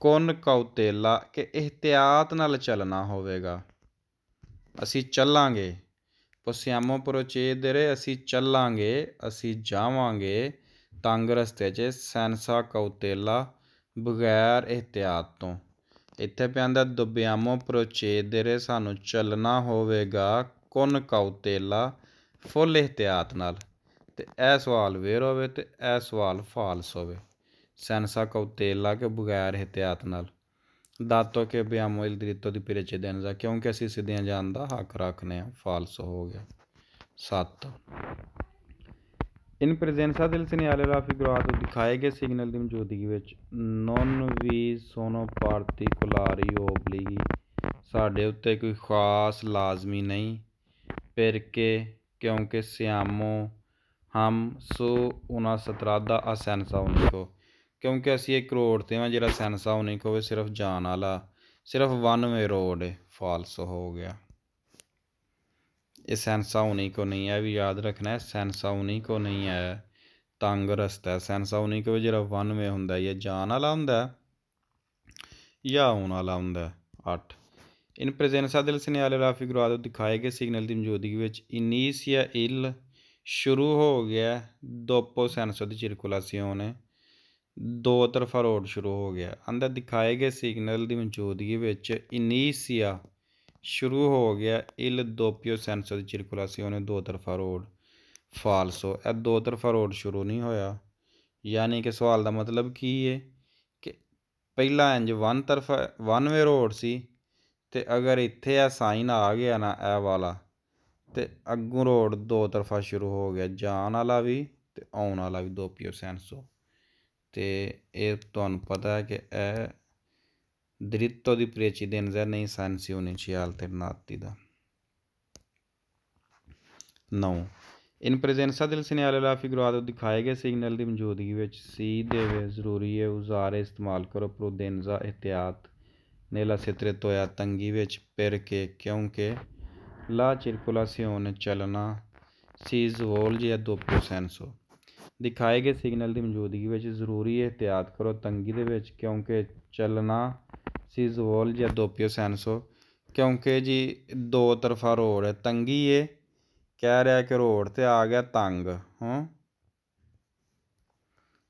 ਕੋਨ ਕਾਉ ਲਾ ਕਿ ਇhtiyat ਨਾਲ ਚੱਲਣਾ ਹੋਵੇਗਾ ਅਸੀਂ ਚੱਲਾਂਗੇ ਪਸਿਆਮੋ ਪਰੋਚੇ ਦੇਰੇ ਅਸੀਂ ਚੱਲਾਂਗੇ ਅਸੀਂ ਜਾਵਾਂਗੇ ਤੰਗ ਰਸਤੇ 'ਚ ਸੈਨਸਾ ਕਾਉ ਲਾ ਬਗੈਰ ਇhtiyat ਤੋਂ ਇੱਥੇ ਪਿਆੰਦਾ ਦੁਬਿਆਮੋ ਪ੍ਰੋਚੇਦਰੇ ਸਾਨੂੰ ਚੱਲਣਾ ਹੋਵੇਗਾ ਕੁਨ ਕੌਤੇਲਾ ਫੁੱਲ ਇhtiyat ਨਾਲ ਤੇ ਇਹ ਸਵਾਲ ਵੇਰ ਹੋਵੇ ਤੇ ਇਹ ਸਵਾਲ ਫਾਲਸ ਹੋਵੇ ਸੈਨਸਾ ਕੌਤੇਲਾ ਕੇ ਬਗੈਰ ਇhtiyat ਨਾਲ ਦਾਤੋ ਕੇ ਬਿਆਮੋ ਇਲਦ੍ਰਿਤੋ ਦੀ ਪਿਰੇਚੇ ਦੇਨਜ਼ਾ ਕਿਉਂਕਿ ਅਸੀਂ ਸਿੱਧਿਆਂ ਜਾਣ ਦਾ ਹੱਕ ਰੱਖਨੇ ਆ ਫਾਲਸ ਹੋ ਗਿਆ 7 ਇਨ ਪ੍ਰੈਜ਼ੈਂਸਾ ਦੇ ਸਿਨਿਆਲੇ ਦਾ ਫਿਗਰਾਤ ਦਿਖਾਏ ਗਏ ਸਿਗਨਲ ਦੀ ਮੌਜੂਦਗੀ ਵਿੱਚ ਨੋਨ ਵੀ ਸੋਨੋ ਕੁਲਾਰੀ ਓਬਲੀਗੀ ਸਾਡੇ ਉੱਤੇ ਕੋਈ ਖਾਸ ਲਾਜ਼ਮੀ ਨਹੀਂ ਪਰ ਕੇ ਕਿਉਂਕਿ ਸਿਆਮੋ ਹਮ ਸੋ ਉਨਾ ਸਤਰਾਦਾ ਅਸੈਂਸਾ ਉਨਿਕੋ ਕਿਉਂਕਿ ਅਸੀਂ ਇੱਕ ਕਰੋੜ ਤੇ ਹਾਂ ਜਿਹੜਾ ਸੈਂਸਾ ਉਨਿਕੋ ਵੀ ਸਿਰਫ ਜਾਣ ਵਾਲਾ ਸਿਰਫ 1 ਵੇ ਰੋਡ ਫਾਲਸ ਹੋ ਗਿਆ ਇਹ सहनसा उन्हीं को नहीं है भी याद रखना है सहनसा उन्हीं को ਤੰਗ ਰਸਤਾ ਸੈਂਸਾ ਉਨੀ ਕੋ ਜਿਹੜਾ ਵਨ ਵੇ ਹੁੰਦਾ ਹੈ ਇਹ ਜਾਣ ਵਾਲਾ ਹੁੰਦਾ ਜਾਂ ਆਉਣ ਵਾਲਾ ਹੁੰਦਾ ਹੈ 8 ਇਨ ਪ੍ਰੈਜ਼ੈਂਸ ਆਦਿਲ ਸਿਨਿਆਲੇ ਰਾਫੀ ਗੁਰਾਦ ਦਿਖਾਏ ਗਏ ਸਿਗਨਲ ਦੀ ਮੌਜੂਦਗੀ ਵਿੱਚ ਇਨੀਸ਼ੀਆ ਇਲ ਸ਼ੁਰੂ ਹੋ ਗਿਆ ਦੋਪੋ ਸੈਂਸੋ ਦੀ ਸਰਕੂਲੇਸ਼ਨ ਹੈ ਦੋ ਤਰਫਾ ਰੋਡ ਸ਼ੁਰੂ ਹੋ ਗਿਆ ਅੰਦਰ ਦਿਖਾਏ ਗਏ ਸਿਗਨਲ ਦੀ ਮੌਜੂਦਗੀ ਵਿੱਚ ਇਨੀਸ਼ੀਆ ਸ਼ੁਰੂ ਹੋ ਗਿਆ ਇਲ ਦੋਪਿਓ ਸੈਂਸੋ ਦੀ ਉਹਨੇ ਦੋ ਤਰਫਾ ਰੋਡ ਫਾਲਸੋ ਇਹ ਦੋ ਤਰਫਾ ਰੋਡ ਸ਼ੁਰੂ ਨਹੀਂ ਹੋਇਆ ਯਾਨੀ ਕਿ ਸਵਾਲ ਦਾ ਮਤਲਬ ਕੀ ਹੈ ਕਿ ਪਹਿਲਾ ਇੰਜ ਵਨ ਤਰਫਾ ਵਨ ਵੇ ਰੋਡ ਸੀ ਤੇ ਅਗਰ ਇੱਥੇ ਆ ਸਾਈਨ ਆ ਗਿਆ ਨਾ ਇਹ ਵਾਲਾ ਤੇ ਅੱਗੋਂ ਰੋਡ ਦੋ ਤਰਫਾ ਸ਼ੁਰੂ ਹੋ ਗਿਆ ਜਾਣ ਵਾਲਾ ਵੀ ਤੇ ਆਉਣ ਵਾਲਾ ਵੀ ਦੋਪਿਓ ਸੈਂਸੋ ਤੇ ਇਹ ਤੁਹਾਨੂੰ ਪਤਾ ਹੈ ਕਿ ਇਹ diritto di precedenza nei sensi unici alternati da. 9. ਇਨ ਪ੍ਰੈਜ਼ੈਂਸਾ ਦਿਲ ਸਿਨੇਰੇਲਾ ਫਿਗਰਾਦ ਦਿਖਾਏ ਗਏ ਸਿਗਨਲ ਦੀ ਮੌਜੂਦਗੀ ਵਿੱਚ ਸੀ ਦੇਵੇ ਜ਼ਰੂਰੀ ਹੈ ਉਜ਼ਾਰ ਇਸਤੇਮਾਲ ਕਰੋ ਪ੍ਰੋਦੇਨਜ਼ਾ ਇhtiyat ਨੇਲਾ ਸਿਤਰੇ ਤੋਇਆ ਤੰਗੀ ਵਿੱਚ ਪਿਰ ਕੇ ਕਿਉਂਕਿ ਲਾ ਚਿਰਕੁਲਾਸੀਓਨ ਚਲਣਾ ਸੀਜ਼ ਹੋਲ ਜਾਂ ਦੋਪੋ ਸੈਂਸੋ ਦਿਖਾਏ ਗਏ ਸਿਗਨਲ ਦੀ ਮੌਜੂਦਗੀ ਵਿੱਚ ਜ਼ਰੂਰੀ ਹੈ ਇhtiyat ਕਰੋ ਤੰਗੀ ਦੇ ਵਿੱਚ ਕਿਉਂਕਿ ਚਲਣਾ ਸੀਜ਼ਵੋਲ ਜਾਂ ਦੋਪੀਓ ਸੈਂਸੋ ਕਿਉਂਕਿ ਜੀ ਦੋ ਤਰਫਾ ਰੋੜ ਹੈ ਤੰਗੀ ਏ ਕਹਿ ਰਿਹਾ ਕਿ ਰੋੜ ਤੇ ਆ ਗਿਆ ਤੰਗ ਹਾਂ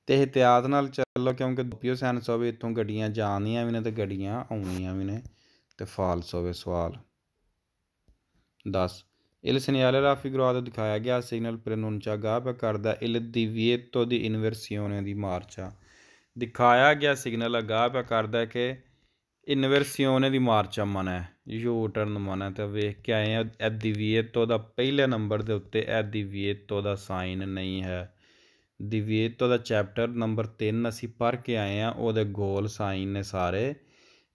ਤੇ ਇhtiyat ਨਾਲ ਚੱਲੋ ਕਿਉਂਕਿ ਦੋਪੀਓ ਸੈਂਸੋ ਵੀ ਇੱਥੋਂ ਗੱਡੀਆਂ ਜਾਣੀਆਂ ਵੀ ਨੇ ਤੇ ਗੱਡੀਆਂ ਆਉਣੀਆਂ ਵੀ ਨੇ ਤੇ ਫਾਲਸ ਹੋਵੇ ਸਵਾਲ 10 ਇਲ ਸਿਨਿਆਲੇ ਰਾਫੀ ਗਰੋਹ ਤੋਂ ਦਿਖਾਇਆ ਗਿਆ ਸਿਗਨਲ ਪ੍ਰਨੁੰਚਾ ਗਾਪ ਕਰਦਾ ਇਲ ਦੀ ਤੋਂ ਦੀ ਇਨਵਰਸੀਓਨੇ ਦੀ ਮਾਰਚਾ ਦਿਖਾਇਆ ਗਿਆ ਸਿਗਨਲ ਅਗਾਹ ਕਰਦਾ ਕਿ इन्वर्सियोने दी ਮਨਾ मन है यू टर्न मन है तो वेख के आए हैं एदिविएतो का पहले नंबर के उत्ते एदिविएतो का साइन ਦੀ है ਤੋਂ ਦਾ ਚੈਪਟਰ ਨੰਬਰ 3 ਅਸੀਂ ਪੜ੍ਹ ਕੇ ਆਏ ਆ ਉਹਦੇ ਗੋਲ ਸਾਈਨ ਨੇ ਸਾਰੇ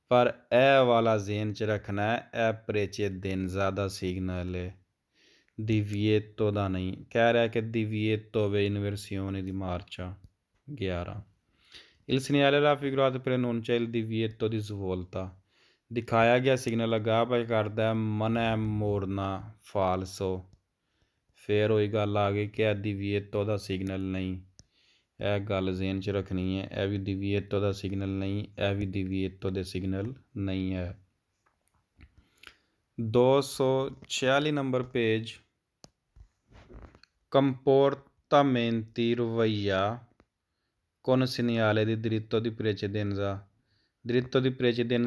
ਪਰ ਇਹ ਵਾਲਾ ਜ਼ੇਨ ਚ ਰੱਖਣਾ ਹੈ ਇਹ ਪ੍ਰੇਚੇ ਦਿਨ ਜ਼ਿਆਦਾ ਸਿਗਨਲ ਹੈ ਤੋਂ ਦਾ ਨਹੀਂ ਕਹਿ ਰਿਹਾ ਕਿ ਦੀ ਤੋਂ ਵੇ ਇਨਵਰਸੀਓਨ ਦੀ ਮਾਰਚਾ 11 Il segnale alla figura pronuncia il divieto di svolta. ਦਿਖਾਇਆ ਗਿਆ ਸਿਗਨਲ ਅਗਾਹ ਕਰਦਾ ਮਨੈ ਮੋੜਨਾ ਫਾਲਸੋ ਫੇਰ ਉਹੀ ਗੱਲ ਆ ਗਈ ਕਿ ਇਹ ਦਿਵੀਅਤੋ ਦਾ ਸਿਗਨਲ ਨਹੀਂ ਇਹ ਗੱਲ ਜ਼ੇਨ 'ਚ ਰੱਖਣੀ ਹੈ ਇਹ ਵੀ ਦਿਵੀਅਤੋ ਦਾ ਸਿਗਨਲ ਨਹੀਂ ਇਹ ਵੀ ਦਿਵੀਅਤੋ ਦੇ ਸਿਗਨਲ ਨਹੀਂ ਹੈ 246 ਨੰਬਰ ਪੇਜ ਕੰਪੋਰਟਾਮੈਂਟੀ ਰਵਈਆ ਸਿਨਿਆਲੇ ਦੀ ਦ੍ਰਿਤੋ ਦੀ ਪ੍ਰੇਚੇਦੇਨਜ਼ਾ ਦ੍ਰਿਤੋ ਦੀ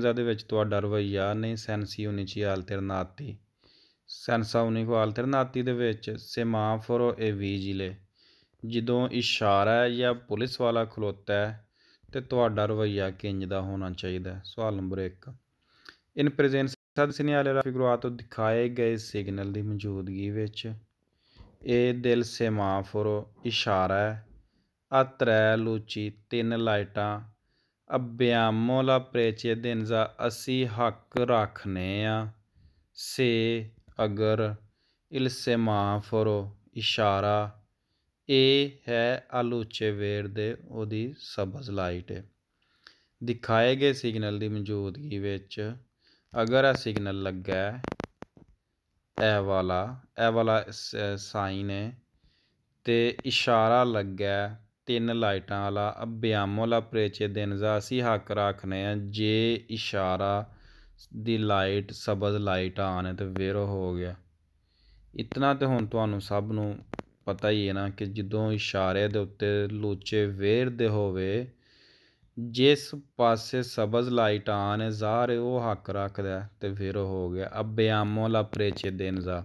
ਜਾ ਦੇ ਵਿੱਚ ਤੁਹਾਡਾ ਰਵਈਆ ਨਹੀਂ ਕੋ ਹਾਲ ਸੈਨਸਾਉਨਿਕੋ ਨਾਤੀ ਦੇ ਵਿੱਚ ਸੇਮਾਫੋਰੋ ਏ ਵਿਜੀਲੇ ਜਦੋਂ ਇਸ਼ਾਰਾ ਜਾਂ ਪੁਲਿਸ ਵਾਲਾ ਖਲੋਤਾ ਹੈ ਤੇ ਤੁਹਾਡਾ ਰਵਈਆ ਕਿੰਜ ਦਾ ਹੋਣਾ ਚਾਹੀਦਾ ਹੈ ਸਵਾਲ ਨੰਬਰ 1 ਇਨ ਪ੍ਰੈਜ਼ੈਂਸ ਸਦ ਸਿਨਿਆਲੇ ਤੋਂ ਦਿਖਾਏ ਗਏ ਸਿਗਨਲ ਦੀ ਮੌਜੂਦਗੀ ਵਿੱਚ ਇਹ ਦਿਲ ਸੇਮਾਫੋਰੋ ਇਸ਼ਾਰਾ ਹੈ ਤ੍ਰੈ ਲੂਚੀ ਤਿੰਨ ਲਾਈਟਾਂ ਅਬਿਆਮੋ ਲਾ ਪ੍ਰੇਚੇ ਜ਼ਾ ਅਸੀਂ ਹੱਕ ਰੱਖਨੇ ਆ ਸੇ ਅਗਰ ਇਲਸੇਮਾ ਫਰੋ ਇਸ਼ਾਰਾ ਇਹ ਹੈ ਆਲੂਚੇ ਵੇਰ ਦੇ ਉਹਦੀ ਸਬਜ਼ ਲਾਈਟ ਦਿਖਾਏ ਗਏ ਸਿਗਨਲ ਦੀ ਮੌਜੂਦਗੀ ਵਿੱਚ ਅਗਰ ਇਹ ਸਿਗਨਲ ਲੱਗਾ ਇਹ ਵਾਲਾ ਇਹ ਵਾਲਾ ਸਾਈਨ ਹੈ ਤੇ ਇਸ਼ਾਰਾ ਲੱਗਾ ਤਿੰਨ ਲਾਈਟਾਂ ਵਾਲਾ ਅਭਿਆਮੋ ਵਾਲਾ ਪ੍ਰੇਚੇ ਦਿਨਜ਼ਾ ਅਸੀਂ ਹੱਕ ਰੱਖਨੇ ਆ ਜੇ ਇਸ਼ਾਰਾ ਦੀ ਲਾਈਟ ਸ਼ਬਦ ਲਾਈਟ ਆਨ ਤੇ ਵੇਰੋ ਹੋ ਗਿਆ ਇਤਨਾ ਤੇ ਹੁਣ ਤੁਹਾਨੂੰ ਸਭ ਨੂੰ ਪਤਾ ਹੀ ਹੈ ਨਾ ਕਿ ਜਦੋਂ ਇਸ਼ਾਰੇ ਦੇ ਉੱਤੇ ਲੋਚੇ ਵੇਰ ਦੇ ਹੋਵੇ ਜਿਸ ਪਾਸੇ ਸਬਜ਼ ਲਾਈਟ ਆਨ ਜ਼ਾਹਰ ਉਹ ਹੱਕ ਰੱਖਦਾ ਤੇ ਫਿਰ ਹੋ ਗਿਆ ਅਬਿਆਮੋ ਵਾਲਾ ਪ੍ਰੇਚੇ ਦਾ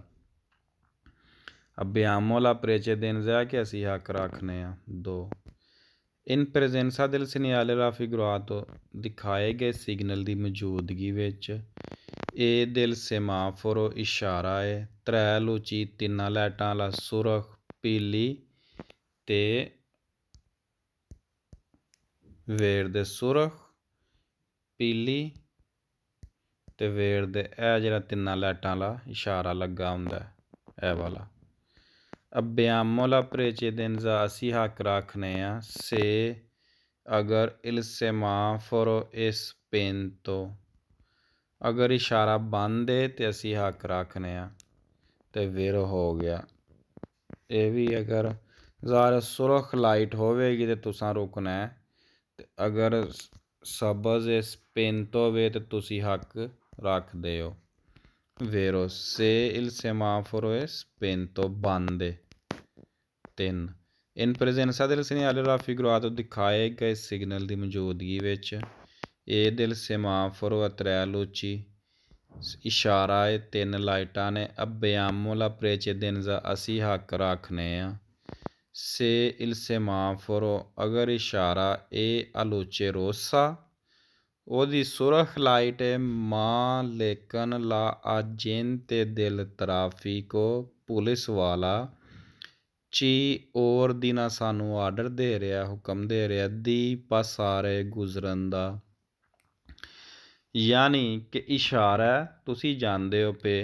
ਪ੍ਰੇਚੇ ਦੇਨ ਜ਼ਿਆ ਕਿ ਅਸੀਂ ਹੱਕ ਰੱਖਨੇ ਆ 2 ਇਨ ਪ੍ਰੈਜ਼ੈਂਸਾ ਦੇ ਸਿਨਿਆਲੇ ਦਾ ਫਿਗਰਾਟੋ ਦਿਖਾਏ ਗਏ ਸਿਗਨਲ ਦੀ ਮੌਜੂਦਗੀ ਵਿੱਚ ਇਹ ਦਿਲ ਸੇਮਾਫੋਰੋ ਇਸ਼ਾਰਾ ਹੈ ਤ੍ਰੈ ਲੁਚੀ ਤਿੰਨਾਂ ਲਾਈਟਾਂ ਵਾਲਾ ਸੁਰਖ ਪੀਲੀ ਤੇ ਵੇਰ ਦੇ ਸੁਰਖ ਪੀਲੀ ਤੇ ਵੇਰ ਦੇ ਇਹ ਜਿਹੜਾ ਤਿੰਨਾਂ ਲਾਈਟਾਂ ਵਾਲਾ ਇਸ਼ਾਰਾ ਲੱਗਾ ਹੁੰਦਾ ਹੈ ਇਹ ਵਾਲਾ ਪ੍ਰੇਚੇ ਦਿਨ ਹੱਕ ਰੱਖਨੇ ਆ ਸੇ ਅਗਰ अगर इलसेमा फरो इस पेंतो ਅਗਰ ਇਸ਼ਾਰਾ ਬੰਦ ਹੈ ਤੇ ਅਸੀਂ ਹੱਕ ਰੱਖਨੇ ਆ ਤੇ ਵਿਰ ਹੋ ਗਿਆ ਇਹ ਵੀ ਅਗਰ ਜ਼ਾਰ ਸੁਰਖ ਲਾਈਟ ਹੋਵੇਗੀ ਤੇ ਤੁਸੀਂ ਰੁਕਣਾ ਹੈ ਤੇ ਅਗਰ ਸਬਜ਼ ਇਸ ਪੈਂਤੋ ਵੇ ਤੇ ਤੁਸੀਂ ਹੱਕ ਰੱਖਦੇ ਹੋ ਵੇਰੋ ਸੇ ਫੋਰੋ ਇਸ ਪੈਂਤੋ ਬੰਦੇ 3 ਇਨ ਪ੍ਰੈਜ਼ੈਂਸ ਆ ਦਿਲ ਸਿਗਨਲ ਆ ਫਿਗਰਾ ਤੋਂ ਦਿਖਾਏ ਗਏ ਸਿਗਨਲ ਦੀ ਮੌਜੂਦਗੀ ਵਿੱਚ ਇਹ ਦਿਲ ਸੇਮਾਫੋਰ ਵਤਰੈ ਲੋਚੀ ਇਸ਼ਾਰਾ ਇਹ ਤਿੰਨ ਲਾਈਟਾਂ ਨੇ ਅਬਿਆਮੋਲਾ ਪ੍ਰੇਚੇ ਦਿਨਜ਼ਾ ਅਸੀਂ ਹੱਕ ਰੱਖਨੇ ਆ ਸੇ ਇਲਸੇਮਾਫੋਰੋ ਅਗਰ ਇਸ਼ਾਰਾ ਇਹ ਅਲੋਚੇ ਰੋਸਾ ਉਹਦੀ ਸੁਰਖ ਲਾਈਟ ਹੈ ਮਾਂ ਲੇਕਨ ਲਾ ਆਜੇਨ ਤੇ ਦਿਲ ਤਰਾਫੀ ਕੋ ਪੁਲਿਸ ਵਾਲਾ ਸੱਚੀ ਔਰ ਦੀਨਾ ਸਾਨੂੰ ਆਰਡਰ ਦੇ ਰਿਹਾ ਹੁਕਮ ਦੇ ਰਿਹਾ ਦੀ ਪਸਾਰੇ ਗੁਜ਼ਰਨ ਦਾ ਯਾਨੀ ਕਿ ਇਸ਼ਾਰਾ ਤੁਸੀਂ ਜਾਣਦੇ ਹੋ ਪੇ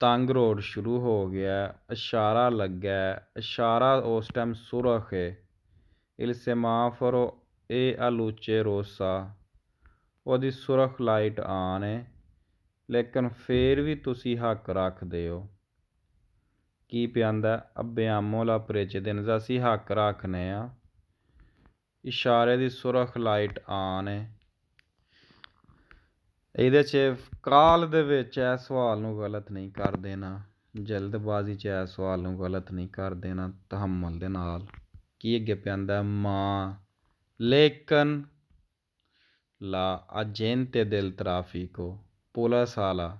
ਤੰਗ ਰੋਡ ਸ਼ੁਰੂ ਹੋ ਗਿਆ ਇਸ਼ਾਰਾ ਲੱਗਾ ਇਸ਼ਾਰਾ ਉਸ ਟਾਈਮ ਸੁਰਖ ਹੈ ਇਲਸਮਾ ਫਰੋ ਇਹ ਅਲੂਚੇ ਰੋਸਾ ਉਹਦੀ ਸੁਰਖ ਲਾਈਟ ਆਨ ਹੈ ਲੇਕਿਨ ਫੇਰ ਵੀ ਤੁਸੀਂ ਹੱਕ ਰੱਖਦੇ ਹੋ ਕੀ pianda abbiamo la precedenza ਅਸੀਂ ਹੱਕ ਰੱਖਨੇ ਆ ਇਸ਼ਾਰੇ ਦੀ ਸੁਰਖ ਲਾਈਟ ਆਨ ਹੈ ਇਹਦੇ 'ਚ ਕਾਲ ਦੇ ਵਿੱਚ ਇਹ ਸਵਾਲ ਨੂੰ ਗਲਤ ਨਹੀਂ ਕਰ ਦੇਣਾ ਜਲਦਬਾਜ਼ੀ 'ਚ ਇਹ ਸਵਾਲ ਨੂੰ ਗਲਤ ਨਹੀਂ ਕਰ ਦੇਣਾ ਤਹਮਲ ਦੇ ਨਾਲ ਕੀ ਅੱਗੇ ਪਿਆਂਦਾ ਮਾਂ ਲੇਕਨ ਲਾ ਅਜੈਂਤੇ ਦਿਲ ਕੋ ਪੋਲਾ ਸਾਲਾ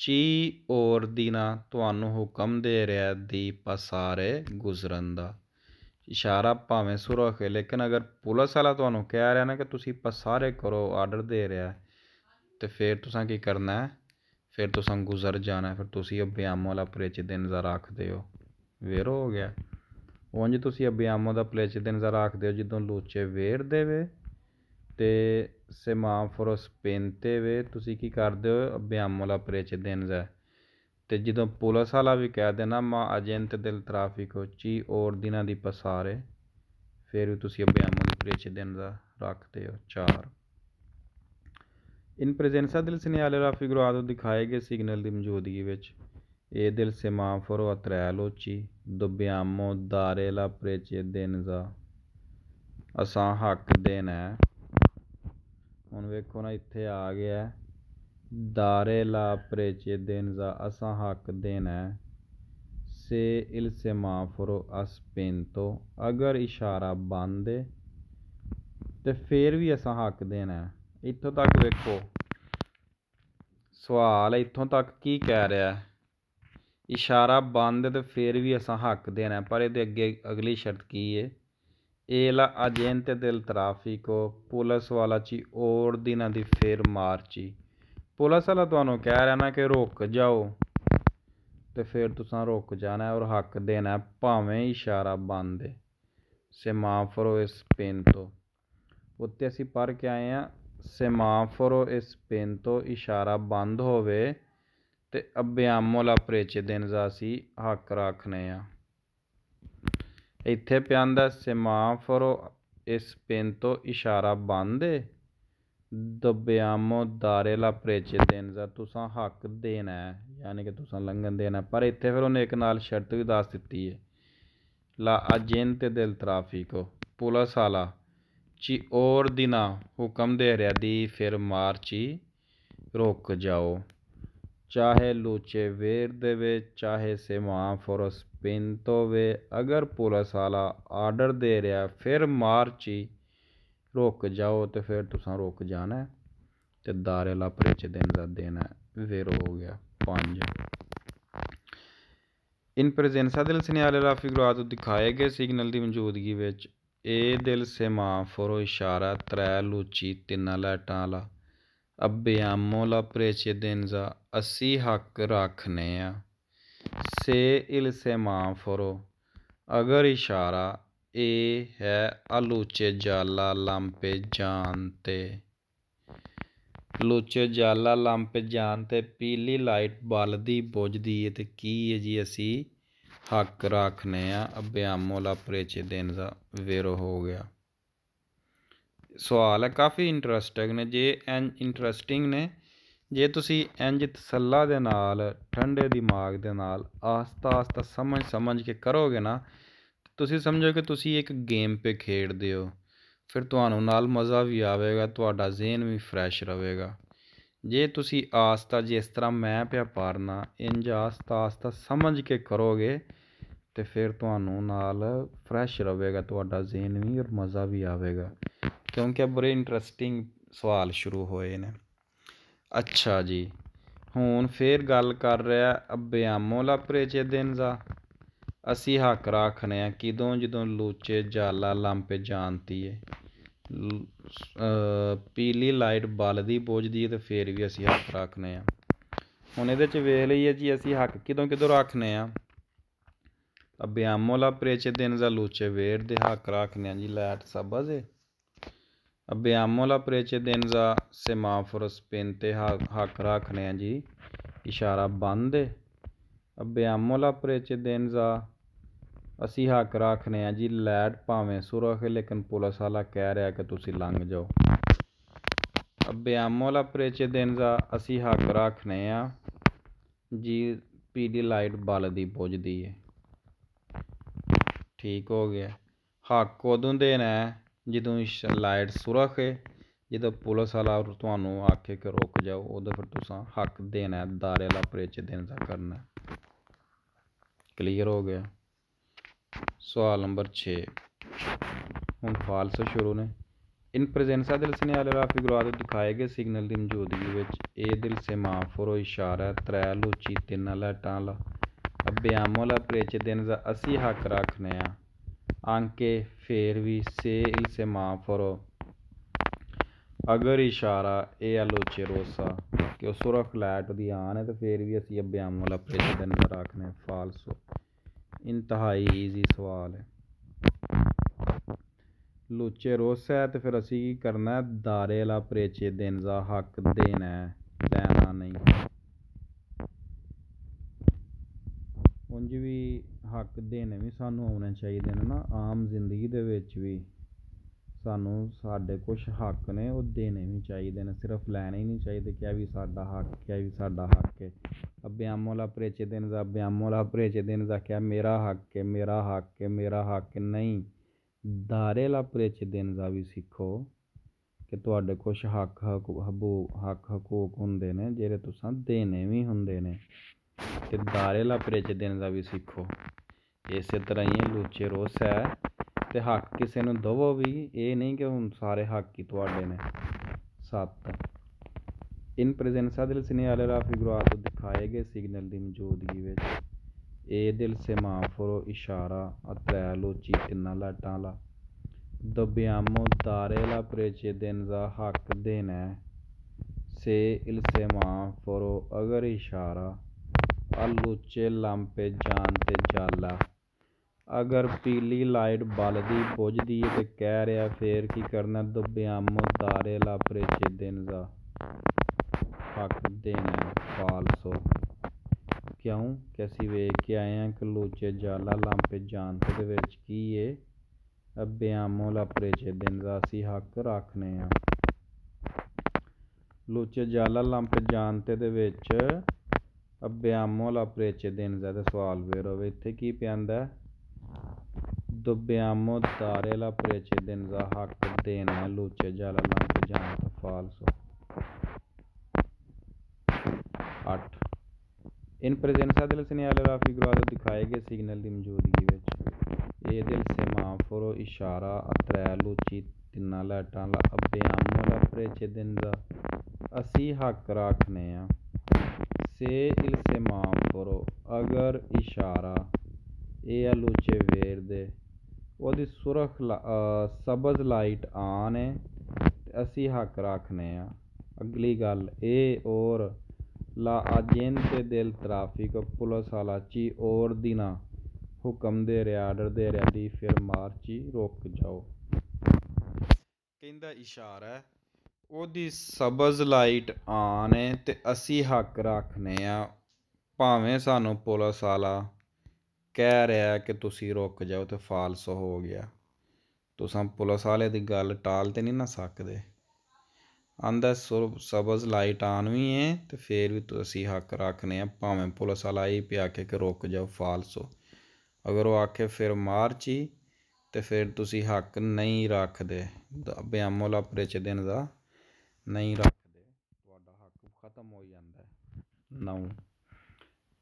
ਚੀ ਔਰ ਦੀਨਾ ਤੁਹਾਨੂੰ ਹੁਕਮ ਦੇ ਰਿਹਾ ਦੀ ਪਸਾਰੇ ਗੁਜ਼ਰਨ ਦਾ ਇਸ਼ਾਰਾ ਭਾਵੇਂ ਸੁਰਖ ਹੈ ਲੇਕਿਨ ਅਗਰ ਪੁਲਿਸ ਵਾਲਾ ਤੁਹਾਨੂੰ ਕਹਿ ਰਿਹਾ ਨਾ ਕਿ ਤੁਸੀਂ ਪਸਾਰੇ ਕਰੋ ਆਰਡਰ ਦੇ ਰਿਹਾ ਤੇ ਫਿਰ ਤੁਸੀਂ ਕੀ ਕਰਨਾ ਹੈ ਫਿਰ ਤੁਸੀਂ ਗੁਜ਼ਰ ਜਾਣਾ ਫਿਰ ਤੁਸੀਂ ਅਭਿਆਮੋ ਵਾਲਾ ਪਲੇਚ ਦੇ ਨਜ਼ਰ ਰੱਖਦੇ ਹੋ ਵੇਰ ਹੋ ਗਿਆ ਉਹ ਜੇ ਤੁਸੀਂ ਅਭਿਆਮੋ ਦਾ ਪਲੇਚ ਦੇ ਨਜ਼ਰ ਰੱਖਦੇ ਹੋ ਜਦੋਂ ਲੋਚੇ ਵੇਰ ਦੇਵੇ ਤੇ ਸਿਮਾਫੋਰ ਸਪੈਂਤੇ ਵੇ ਤੁਸੀਂ ਕੀ ਕਰਦੇ ਹੋ ਅਭਿਆਮੋਲਾ ਪ੍ਰੇਚ ਦੇਨਜ਼ਾ ਤੇ ਜਦੋਂ ਪੁਲਿਸ ਵਾਲਾ ਵੀ ਕਹਿ ਦੇਣਾ ਮਾ ਅਜੰਤ ਦਿਲ ਟ੍ਰੈਫਿਕ ਚੀ ਔਰ ਦਿਨਾਂ ਦੀ ਪਸਾਰੇ ਫਿਰ ਵੀ ਤੁਸੀਂ ਅਭਿਆਮੋਲਾ ਪ੍ਰੇਚ ਦੇਨਜ਼ਾ ਰੱਖਦੇ ਹੋ ਚਾਰ ਇਨ ਪ੍ਰੈਜੈਂਸਾ ਦਿਲ ਸਿਨੇਆਲੇ ਰਾ ਫਿਗਰ ਆਦੋ ਦਿਖਾਏਗੇ ਸਿਗਨਲ ਦੀ ਮੌਜੂਦਗੀ ਵਿੱਚ ਇਹ ਦਿਲ ਸਿਮਾਫੋਰ ਅਤਰੈਲ ਉੱਚੀ ਦੁਬਿਆਮੋ ਦਾਰੇ ਲਾ ਪ੍ਰੇਚ ਦੇਨਜ਼ਾ ਅਸਾਂ ਹੱਕ ਦੇਣਾ ਹੁਣ ਵੇਖੋ ਨਾ ਇੱਥੇ ਆ ਗਿਆ ਦਾਰੇ ਲਾ ਪ੍ਰੇਚੇ ਦਾ ਅਸਾਂ ਹੱਕ ਦੇਣਾ ਸੇ ਇਲ ਸੇ ਮਾਫਰੋ ਅਸ ਪੈਂਤੋ ਅਗਰ ਇਸ਼ਾਰਾ ਬੰਦ ਤੇ ਫੇਰ ਵੀ ਅਸਾਂ ਹੱਕ ਦੇਣਾ ਇੱਥੋਂ ਤੱਕ ਵੇਖੋ ਸਵਾਲ ਇੱਥੋਂ ਤੱਕ ਕੀ ਕਹਿ ਰਿਹਾ ਹੈ ਇਸ਼ਾਰਾ ਬੰਦ ਤੇ ਫੇਰ ਵੀ ਅਸਾਂ ਹੱਕ ਦੇਣਾ ਪਰ ਇਹਦੇ ਅੱਗੇ ਅਗਲੀ ਸ਼ਰਤ ਕੀ ਹੈ Ela agente del tráfico, police ਵਾਲਾ ਚੀ ਔਰ ਦਿਨਾਂ ਦੀ ਫੇਰ ਮਾਰਚੀ ਪੁਲਿਸ ਵਾਲਾ ਤੁਹਾਨੂੰ ਕਹਿ ਰਿਹਾ ਨਾ ਕਿ ਰੁਕ ਜਾਓ ਤੇ ਫੇਰ ਤੁਸੀਂ ਰੁਕ ਜਾਣਾ ਔਰ ਹੱਕ ਦੇਣਾ ਭਾਵੇਂ ਇਸ਼ਾਰਾ ਬੰਦ ਹੈ ਸੇਮਾਫੋਰੋ ਇਸ ਪੈਨ ਤੋਂ ਉੱਤੇ ਅਸੀਂ ਪੜ ਕੇ ਆਏ ਆ ਸੇਮਾਫੋਰੋ ਇਸ ਪੈਨ ਤੋਂ ਇਸ਼ਾਰਾ ਬੰਦ ਹੋਵੇ ਤੇ ਅਬਿਆਮੋਲਾ ਲਾ ਪ੍ਰੇਚੇ ਦੇਨ ਜਾਸੀ ਹੱਕ ਰੱਖਨੇ ਆ ਇੱਥੇ ਪਿਆੰਦਾ ਸਿਮਾਫਰੋ ਇਸ ਪਿੰਨ ਤੋਂ ਇਸ਼ਾਰਾ ਬੰਦੇ ਦਬਿਆਮੋ ਦਾਰੇਲਾ ਪ੍ਰੇਚੇ ਦੇਨਜ਼ਰ ਤੁਸਾਂ ਹੱਕ ਦੇਣਾ ਯਾਨੀ ਕਿ ਤੁਸਾਂ ਲੰਘਣ ਦੇਣਾ ਪਰ ਇੱਥੇ ਫਿਰ ਉਹਨੇ ਇੱਕ ਨਾਲ ਸ਼ਰਤ ਵੀ ਦੱਸ ਦਿੱਤੀ ਹੈ ਲਾ ਅਜੇਨ ਤੇ ਦਿਲ ਤਰਾਫੀਕੋ ਪੁਲਿਸ ਵਾਲਾ ਚੀ ਔਰ ਦਿਨਾ ਹੁਕਮ ਦੇ ਰਿਆ ਦੀ ਫਿਰ ਮਾਰਚੀ ਰੁਕ ਜਾਓ ਚਾਹੇ ਲੋਚੇ ਵੇਰ ਦੇ ਵਿੱਚ ਚਾਹੇ ਸੇਮਾ ਪਿੰਨ ਤੋਂ ਵੇ ਅਗਰ ਪੂਰਾ ਸਾਲਾ ਆਰਡਰ ਦੇ ਰਿਹਾ ਫਿਰ ਮਾਰਚੀ ਰੁਕ ਜਾਓ ਤੇ ਫਿਰ ਤੁਸੀਂ ਰੁਕ ਜਾਣਾ ਤੇ ਦਾਰੇ ਲਾ ਪਰੇਚ ਦਿਨ ਦਾ ਦਿਨ ਹੈ ਵੇਰ ਹੋ ਗਿਆ ਪੰਜ ਇਨ ਪ੍ਰੈਜ਼ੈਂਸ ਪ੍ਰੈਜ਼ੈਂਸਾ ਦਿਲ ਸਿਨਿਆਲੇ ਰਾਫੀ ਗੁਰਾਤ ਦਿਖਾਏ ਗਏ ਸਿਗਨਲ ਦੀ ਮੌਜੂਦਗੀ ਵਿੱਚ ਇਹ ਦਿਲ ਸੇ ਮਾ ਫਰੋ ਇਸ਼ਾਰਾ ਤਰੈ ਲੂਚੀ ਤਿੰਨ ਲਾਟਾਂ ਵਾਲਾ ਅਬਿਆਮੋ ਲਾ ਦਿਨ ਦਾ ਅਸੀਂ ਹੱਕ ਰੱਖਨੇ ਆ ਸੇ ਇਲ ਸੇਮਾਫੋਰੋ ਅਗਰ ਇਸ਼ਾਰਾ ਇਹ ਹੈ ਅਲੂਚੇ ਜਾਲਾ ਲੰਪੇ ਜਾਨ ਤੇ ਲੂਚੇ ਜਾਲਾ ਲੰਪੇ ਜਾਨ ਤੇ ਪੀਲੀ ਲਾਈਟ ਬਲਦੀ ਬੁਝਦੀ ਏ ਤੇ ਕੀ ਏ ਜੀ ਅਸੀਂ ਹੱਕ ਰੱਖਨੇ ਆ ਅਭਿਆਮੋਲਾ ਪ੍ਰੇਚੇ ਦਿਨ ਦਾ ਵੇਰੋ ਹੋ ਗਿਆ ਸਵਾਲ ਹੈ ਕਾਫੀ ਇੰਟਰਸਟਿੰਗ ਨੇ ਜੇ ਐਨ ਇੰਟਰਸਟਿੰਗ ਨੇ ਜੇ ਤੁਸੀਂ ਇੰਜ ਤਸੱਲਾ ਦੇ ਨਾਲ ਠੰਡੇ ਦਿਮਾਗ ਦੇ ਨਾਲ ਆਸਤਾ ਆਸਤਾ ਸਮਝ ਸਮਝ ਕੇ ਕਰੋਗੇ ਨਾ ਤੁਸੀਂ ਸਮਝੋ ਕਿ ਤੁਸੀਂ ਇੱਕ ਗੇਮ 'ਤੇ ਖੇਡਦੇ ਹੋ ਫਿਰ ਤੁਹਾਨੂੰ ਨਾਲ ਮਜ਼ਾ ਵੀ ਆਵੇਗਾ ਤੁਹਾਡਾ ਜ਼ਿਹਨ ਵੀ ਫਰੈਸ਼ ਰਹੇਗਾ ਜੇ ਤੁਸੀਂ ਆਸਤਾ ਜਿਸ ਤਰ੍ਹਾਂ ਮੈਂ ਪਿਆ ਪਾਰਨਾ ਇੰਜ ਆਸਤਾ ਆਸਤਾ ਸਮਝ ਕੇ ਕਰੋਗੇ ਤੇ ਫਿਰ ਤੁਹਾਨੂੰ ਨਾਲ ਫਰੈਸ਼ ਰਹੇਗਾ ਤੁਹਾਡਾ ਜ਼ਿਹਨ ਵੀ ਔਰ ਮਜ਼ਾ ਵੀ ਆਵੇਗਾ ਕਿਉਂਕਿ ਬੜੇ ਇੰਟਰਸਟਿੰਗ ਸਵਾਲ ਸ਼ੁਰੂ ਹੋਏ ਨੇ ਅੱਛਾ ਜੀ ਹੁਣ ਫੇਰ ਗੱਲ ਕਰ ਰਿਹਾ ਅਬਿਆਮੋ ਲਾ ਪ੍ਰੇਚੇ ਦਾ ਅਸੀਂ ਹੱਕ ਰੱਖਨੇ ਆ ਕਿਦੋਂ ਜਦੋਂ ਲੋਚੇ ਜਾਲਾ ਲੰਪੇ ਜਾਣਤੀ ਏ ਪੀਲੀ ਲਾਈਟ ਬਲਦੀ ਬੋਝਦੀ ਤੇ ਫੇਰ ਵੀ ਅਸੀਂ ਹੱਕ ਰੱਖਨੇ ਆ ਹੁਣ ਇਹਦੇ ਚ ਵੇਖ ਲਈਏ ਜੀ ਅਸੀਂ ਹੱਕ ਕਿਦੋਂ ਕਿਦੋਂ ਰੱਖਨੇ ਆ ਅਬਿਆਮੋ ਲਾ ਪ੍ਰੇਚੇ ਦਾ ਲੋਚੇ ਵੇਰ ਦੇ ਹੱਕ ਰੱਖਨੇ ਆ ਜੀ ਲਾਈਟ ਸਬਜ਼ ਏ ਅਬਿਆਮੋਲਾ ਪ੍ਰੇਚੇ ਦੇਨ ਦਾ सेमाफोर स्पेन ਤੇ ਹੱਕ ਰੱਖਨੇ ਆ ਜੀ ਇਸ਼ਾਰਾ ਬੰਦ है ਅਬਿਆਮੋਲਾ ਪ੍ਰੇਚੇ ਦੇਨ ਦਾ ਅਸੀਂ ਹੱਕ ਰੱਖਨੇ ਆ ਜੀ ਲੈਟ ਭਾਵੇਂ ਸੁਰਖ ਲੇਕਿਨ ਪੁਲਿਸ ਵਾਲਾ ਕਹਿ ਰਿਹਾ ਕਿ ਤੁਸੀਂ ਲੰਘ ਜਾਓ ਅਬਿਆਮੋਲਾ ਪ੍ਰੇਚੇ ਦਿਨ ਦਾ ਅਸੀਂ ਹੱਕ ਰੱਖਨੇ ਆ ਜੀ ਪੀਡੀ ਲਾਈਟ ਬਲ ਦੀ ਬੁਝਦੀ ਏ ਠੀਕ ਹੋ ਗਿਆ ਹੱਕ ਉਦੋਂ ਦੇਣਾ ਜਦੋਂ ਲਾਈਟ ਸੁਰਖ ਹੈ ਜਦੋਂ ਪੁਲਿਸ ਵਾਲਾ ਤੁਹਾਨੂੰ ਆਖੇ ਕਿ ਰੁਕ ਜਾਓ ਉਹਦੇ ਫਿਰ ਤੁਸੀਂ ਹੱਕ ਦੇਣਾ ਦਾਰੇ ਵਾਲਾ ਪ੍ਰੇਚ ਦੇਣ ਦਾ ਕਰਨਾ ਕਲੀਅਰ ਹੋ ਗਿਆ ਸਵਾਲ ਨੰਬਰ 6 ਹੁਣ ਫਾਲਸ ਸ਼ੁਰੂ ਨੇ ਇਨ ਪ੍ਰੈਜ਼ੈਂਸ ਆ ਦਿਲ ਸੇ ਨਾਲ ਰਾਫੀ ਗੁਰਾ ਦਿਖਾਏ ਗਏ ਸਿਗਨਲ ਦੀ ਮੌਜੂਦਗੀ ਵਿੱਚ ਇਹ ਦਿਲ ਸੇ ਮਾਫਰੋ ਇਸ਼ਾਰਾ ਤਰੈ ਲੋਚੀ ਤਿੰਨ ਲਟਾਂ ਲ ਅਬਿਆਮੋਲਾ ਪ੍ਰੇਚ ਦੇਣ ਦਾ ਅਸੀਂ ਹੱਕ ਰੱਖਨੇ ਆ anche fervi se il semaforo ਅਗਰ ਇਸ਼ਾਰਾ ਇਹ ਆ ਲੋਚੇ ਰੋਸਾ ਕਿ ਉਹ ਸੁਰਾ ਫਲੈਟ ਦੀ ਆਨ ਹੈ ਤੇ ਫਿਰ ਵੀ ਅਸੀਂ ਅਭਿਆਮ ਵਾਲਾ ਪ੍ਰੇਸ਼ ਦੇ ਅੰਦਰ ਰੱਖਨੇ ਫਾਲਸੋ ਇੰਤਹਾਈ ਈਜ਼ੀ ਸਵਾਲ ਹੈ ਲੋਚੇ ਰੋਸਾ ਤੇ ਫਿਰ ਅਸੀਂ ਕੀ ਕਰਨਾ ਹੈ ਦਾਰੇ ਵਾਲਾ ਪ੍ਰੇਚੇ ਦੇਣ ਦਾ ਹੱਕ ਦੇਣਾ ਹੈ ਲੈਣਾ ਨਹੀਂ देने भी सानू आने चाहिए ना आम जिंदगी दे सू सा कुछ हक न ओह् देने बी चाहिदे न सिर्फ लैने ही नहीं चाहिए क्या भी साढ़ा हक है भी साड्डा हक है abbiamo la precedenza परेचे दिन जा क्या मेरा हक है मेरा हक है मेरा हक है नेईं दारे दिन precedenza भी सीखो कि थुआढ़े कुछ हक हबू हक हकूक होंगे ने जेह्ड़े तुसें देने बी होंदे न ते दारे ला precedenza बी सिक्खो ਇਸੇ ਤਰ੍ਹਾਂ ਹੀ ਲੁੱਚੇ ਰੋਸ ਹੈ ਤੇ ਹੱਕ ਕਿਸੇ ਨੂੰ ਦਵੋ ਵੀ ਇਹ ਨਹੀਂ ਕਿ ਹੁਣ ਸਾਰੇ ਹੱਕ ਹੀ ਤੁਹਾਡੇ ਨੇ ਸੱਤ ਇਨ ਪ੍ਰੈਜ਼ੈਂਸ ਆ ਦਿਲ ਵਾਲੇ ਰਾਫੀ ਗੁਰਾ ਤੋਂ ਦਿਖਾਏ ਗਏ ਸਿਗਨਲ ਦੀ ਮੌਜੂਦਗੀ ਵਿੱਚ ਇਹ ਦਿਲ ਸੇ ਮਾਫਰੋ ਇਸ਼ਾਰਾ ਅਤੈ ਲੋਚੀ ਤਿੰਨਾ ਲਾਟਾਂ ਲਾ ਦਬਿਆਮੋ ਤਾਰੇ ਲਾ ਪ੍ਰੇਚੇ ਦਿਨ ਦਾ ਹੱਕ ਦੇਣਾ ਸੇ ਇਲ ਸੇ ਮਾਫਰੋ ਅਗਰ ਇਸ਼ਾਰਾ ਅਲੂਚੇ ਲੰਪੇ ਜਾਨ ਤੇ ਜਾਲਾ ਅਗਰ ਪੀਲੀ ਲਾਈਟ ਬਲਦੀ ਬੁਝਦੀ ਤੇ ਕਹਿ ਰਿਹਾ ਫੇਰ ਕੀ ਕਰਨਾ ਦੁਬਿਆਮੋ ਤਾਰੇ ਲਾ ਪਰੇਚੇ ਦਿਨ ਦਾ ਫੱਕ ਦੇਣਾ ਫਾਲਸੋ ਕਿਉਂ ਕਿ ਅਸੀਂ ਵੇਖ ਕੇ ਆਏ ਹਾਂ ਕਿ ਲੋਚੇ ਜਾਲਾ ਲਾਂਪੇ ਜਾਨ ਤੇ ਵਿੱਚ ਕੀ ਏ ਅਬਿਆਮੋ ਲਾ ਪਰੇਚੇ ਦਿਨ ਦਾ ਅਸੀਂ ਹੱਕ ਰੱਖਨੇ ਆ ਲੋਚੇ ਜਾਲਾ ਲਾਂਪੇ ਜਾਨ ਤੇ ਦੇ ਵਿੱਚ ਅਬਿਆਮੋ ਲਾ ਪਰੇਚੇ ਦਿਨ ਦਾ ਸਵਾਲ ਹੋਵੇ ਇੱਥੇ ਕੀ ਪਿਆਂਦਾ Tobeamodarella prețeden za hak dena luce jala lampe janta falso. 8 इन प्रेजेंसा दिल से नियाले फिगुरात दिखाए गए सिग्नल की मौजूदगी विच ए दिल सेमाफोरो इशारा अत्रै लुची तिना लाइटा ला अब्यामो ला प्रेचेदन दा असी हक रखने आ से इल सेमाफोरो अगर इशारा ए लुचे वेर दे ਉਹਦੀ ਸੁਰਖ ਲ ਸਬਜ਼ ਲਾਈਟ ਆਨ ਹੈ ਤੇ ਅਸੀਂ ਹੱਕ ਰੱਖਨੇ ਆ ਅਗਲੀ ਗੱਲ ਇਹ ਔਰ ਲਾ ਆਜੇਂਤੇ ਦਿਲ ਟ੍ਰੈਫਿਕ ਪੁਲਿਸ ਵਾਲਾ ਚੀ ਔਰ ਦਿਨਾ ਹੁਕਮ ਦੇ ਰਿਆ ਦੇ ਰਿਆ ਦੀ ਫਿਰ ਮਾਰਚੀ ਰੁਕ ਜਾਓ ਕਹਿੰਦਾ ਇਸ਼ਾਰਾ ਹੈ ਉਹਦੀ ਸਬਜ਼ ਲਾਈਟ ਆਨ ਹੈ ਤੇ ਅਸੀਂ ਹੱਕ ਰੱਖਨੇ ਆ ਭਾਵੇਂ ਸਾਨੂੰ ਪੁਲਿਸ ਵਾਲਾ ਕਹਿ ਰਿਹਾ ਕਿ ਤੁਸੀਂ ਰੁਕ ਜਾਓ ਤੇ ਫਾਲਸ ਹੋ ਗਿਆ ਤੁਸੀਂ ਪੁਲਿਸ ਵਾਲੇ ਦੀ ਗੱਲ ਟਾਲ ਤੇ ਨਹੀਂ ਨਾ ਸਕਦੇ ਆਂਦਾ ਸਬਜ਼ ਲਾਈਟ ਆਨ ਵੀ ਹੈ ਤੇ ਫੇਰ ਵੀ ਤੁਸੀਂ ਹੱਕ ਰੱਖਨੇ ਆ ਭਾਵੇਂ ਪੁਲਿਸ ਵਾਲਾ ਹੀ ਪਿਆ ਕੇ ਕਿ ਰੁਕ ਜਾਓ ਫਾਲਸੋ ਅਗਰ ਉਹ ਆਖੇ ਫਿਰ ਮਾਰਚੀ ਤੇ ਫਿਰ ਤੁਸੀਂ ਹੱਕ ਨਹੀਂ ਰੱਖਦੇ ਬਿਆਮੋਲ ਆਪਰੇਚ ਦਿਨ ਦਾ ਨਹੀਂ ਰੱਖਦੇ ਤੁਹਾਡਾ ਹੱਕ ਖਤਮ ਹੋ ਜਾਂਦਾ ਹੈ ਨਾਉ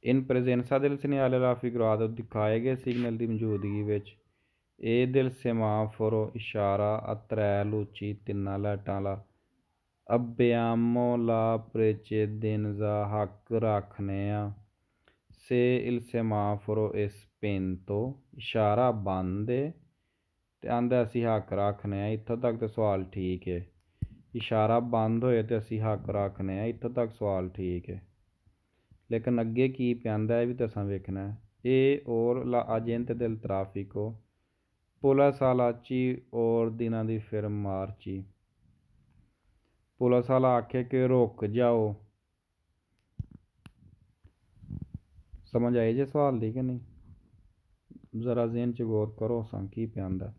In presenza del segnale raffigurato दिखाए गए सिग्नल दी मौजूदगी ਵਿੱਚ ਇਹ ਦਿਲ ਸੈਮਾਫੋਰੋ ਇਸ਼ਾਰਾ ਅਤਰੈ ਲੂਚੀ ਤਿੰਨਾ ਲਾਟਾਂ ਲਾ ਅਬਿਆਮੋ ਲਾ ਪ੍ਰੇਚੇ ਦਿਨ ਜ਼ਾ ਹੱਕ ਰੱਖਨੇ ਆ ਸੇ ਇਲ ਸੈਮਾਫੋਰੋ ਇਸ ਪੈਂਤੋ ਇਸ਼ਾਰਾ ਬੰਦੇ ਤੇ ਆਂਦਾ ਅਸੀਂ ਹੱਕ ਰੱਖਨੇ ਆ ਇੱਥੋਂ ਤੱਕ ਤਾਂ ਸਵਾਲ ਠੀਕ ਹੈ ਇਸ਼ਾਰਾ ਬੰਦ ਹੋਏ ਤੇ ਅਸੀਂ ਹੱਕ ਰੱਖਨੇ ਆ ਇੱਥੋਂ ਤੱਕ ਸਵਾਲ ਠੀਕ ਹੈ ਲੇਕਿਨ ਅੱਗੇ ਕੀ ਪਿਆਂਦਾ ਇਹ ਵੀ ਤਾਂ ਅਸਾਂ ਵੇਖਣਾ ਇਹ ਔਰ ਲਾ ਅਜੰਤ ਦਿਲ ਤਰਾਫਿਕੋ ਪੋਲਾ ਸਾਲਾਚੀ ਔਰ ਦਿਨਾਂ ਦੀ ਫਿਰ ਮਾਰਚੀ ਪੋਲਾ ਸਾਲਾ ਆਖੇ ਕਿ ਰੁਕ ਜਾਓ ਸਮਝ ਆਏ ਜੇ ਸਵਾਲ ਦੀ ਕਿ ਨਹੀਂ ਜ਼ਰਾ ਜ਼ਿਹਨ ਚ ਗੌਰ ਕਰੋ ਸਾਂ ਕੀ ਪਿਆਂਦਾ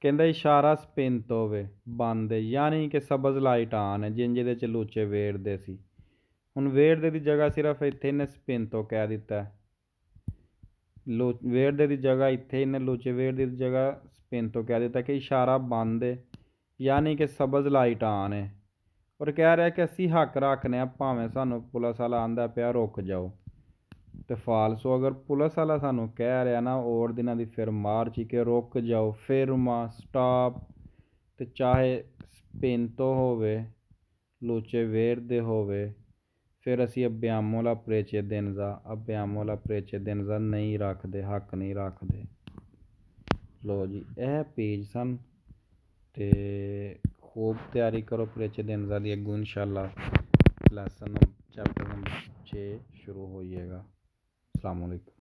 ਕਹਿੰਦਾ ਇਸ਼ਾਰਾ ਸਪਿੰਤ ਹੋਵੇ ਬੰਦ ਯਾਨੀ ਕਿ ਸਬਜ਼ ਲਾਈਟ ਆਨ ਜਿੰਜੇ ਦੇ ਚ ਲੋਚੇ ਵੇੜਦੇ ਸੀ ਹੁਣ ਦੇ ਦੀ ਜਗ੍ਹਾ ਸਿਰਫ ਇੱਥੇ ਇਹਨੇ ਤੋਂ ਕਹਿ ਦਿੱਤਾ ਲੋ ਦੇ ਦੀ ਜਗ੍ਹਾ ਇੱਥੇ ਇਹਨੇ ਲੋਚੇ ਵੇਰਦੇ ਦੀ ਜਗ੍ਹਾ ਤੋਂ ਕਹਿ ਦਿੱਤਾ ਕਿ ਇਸ਼ਾਰਾ ਬੰਦ ਹੈ ਯਾਨੀ ਕਿ ਸਬਜ਼ ਲਾਈਟ ਆਨ ਹੈ ਔਰ ਕਹਿ ਰਿਹਾ ਕਿ ਅਸੀਂ ਹੱਕ ਰੱਖਨੇ ਆ ਭਾਵੇਂ ਸਾਨੂੰ ਪੁਲਿਸ ਵਾਲਾ ਆਂਦਾ ਪਿਆ ਰੁਕ ਜਾਓ ਤੇ ਫਾਲਸੋ ਅਗਰ ਪੁਲਿਸ ਵਾਲਾ ਸਾਨੂੰ ਕਹਿ ਰਿਹਾ ਨਾ ਔਰ ਦਿਨਾਂ ਦੀ ਫਿਰ ਮਾਰਚ ਕੇ ਰੁਕ ਜਾਓ ਫਿਰ ਮਾ ਸਟਾਪ ਤੇ ਚਾਹੇ ਤੋਂ ਹੋਵੇ ਲੋਚੇ ਦੇ ਹੋਵੇ फिर असी अभ्यामोला परेचे दिन अभ्याम वाला परेचे दिन जा नहीं रखते हक नहीं रखते लो जी यह पेज सन तो खूब तैयारी करो परेचे दिन जा अगू इनशाला लैसन चैप्टर नंबर छे शुरू होगा अलैक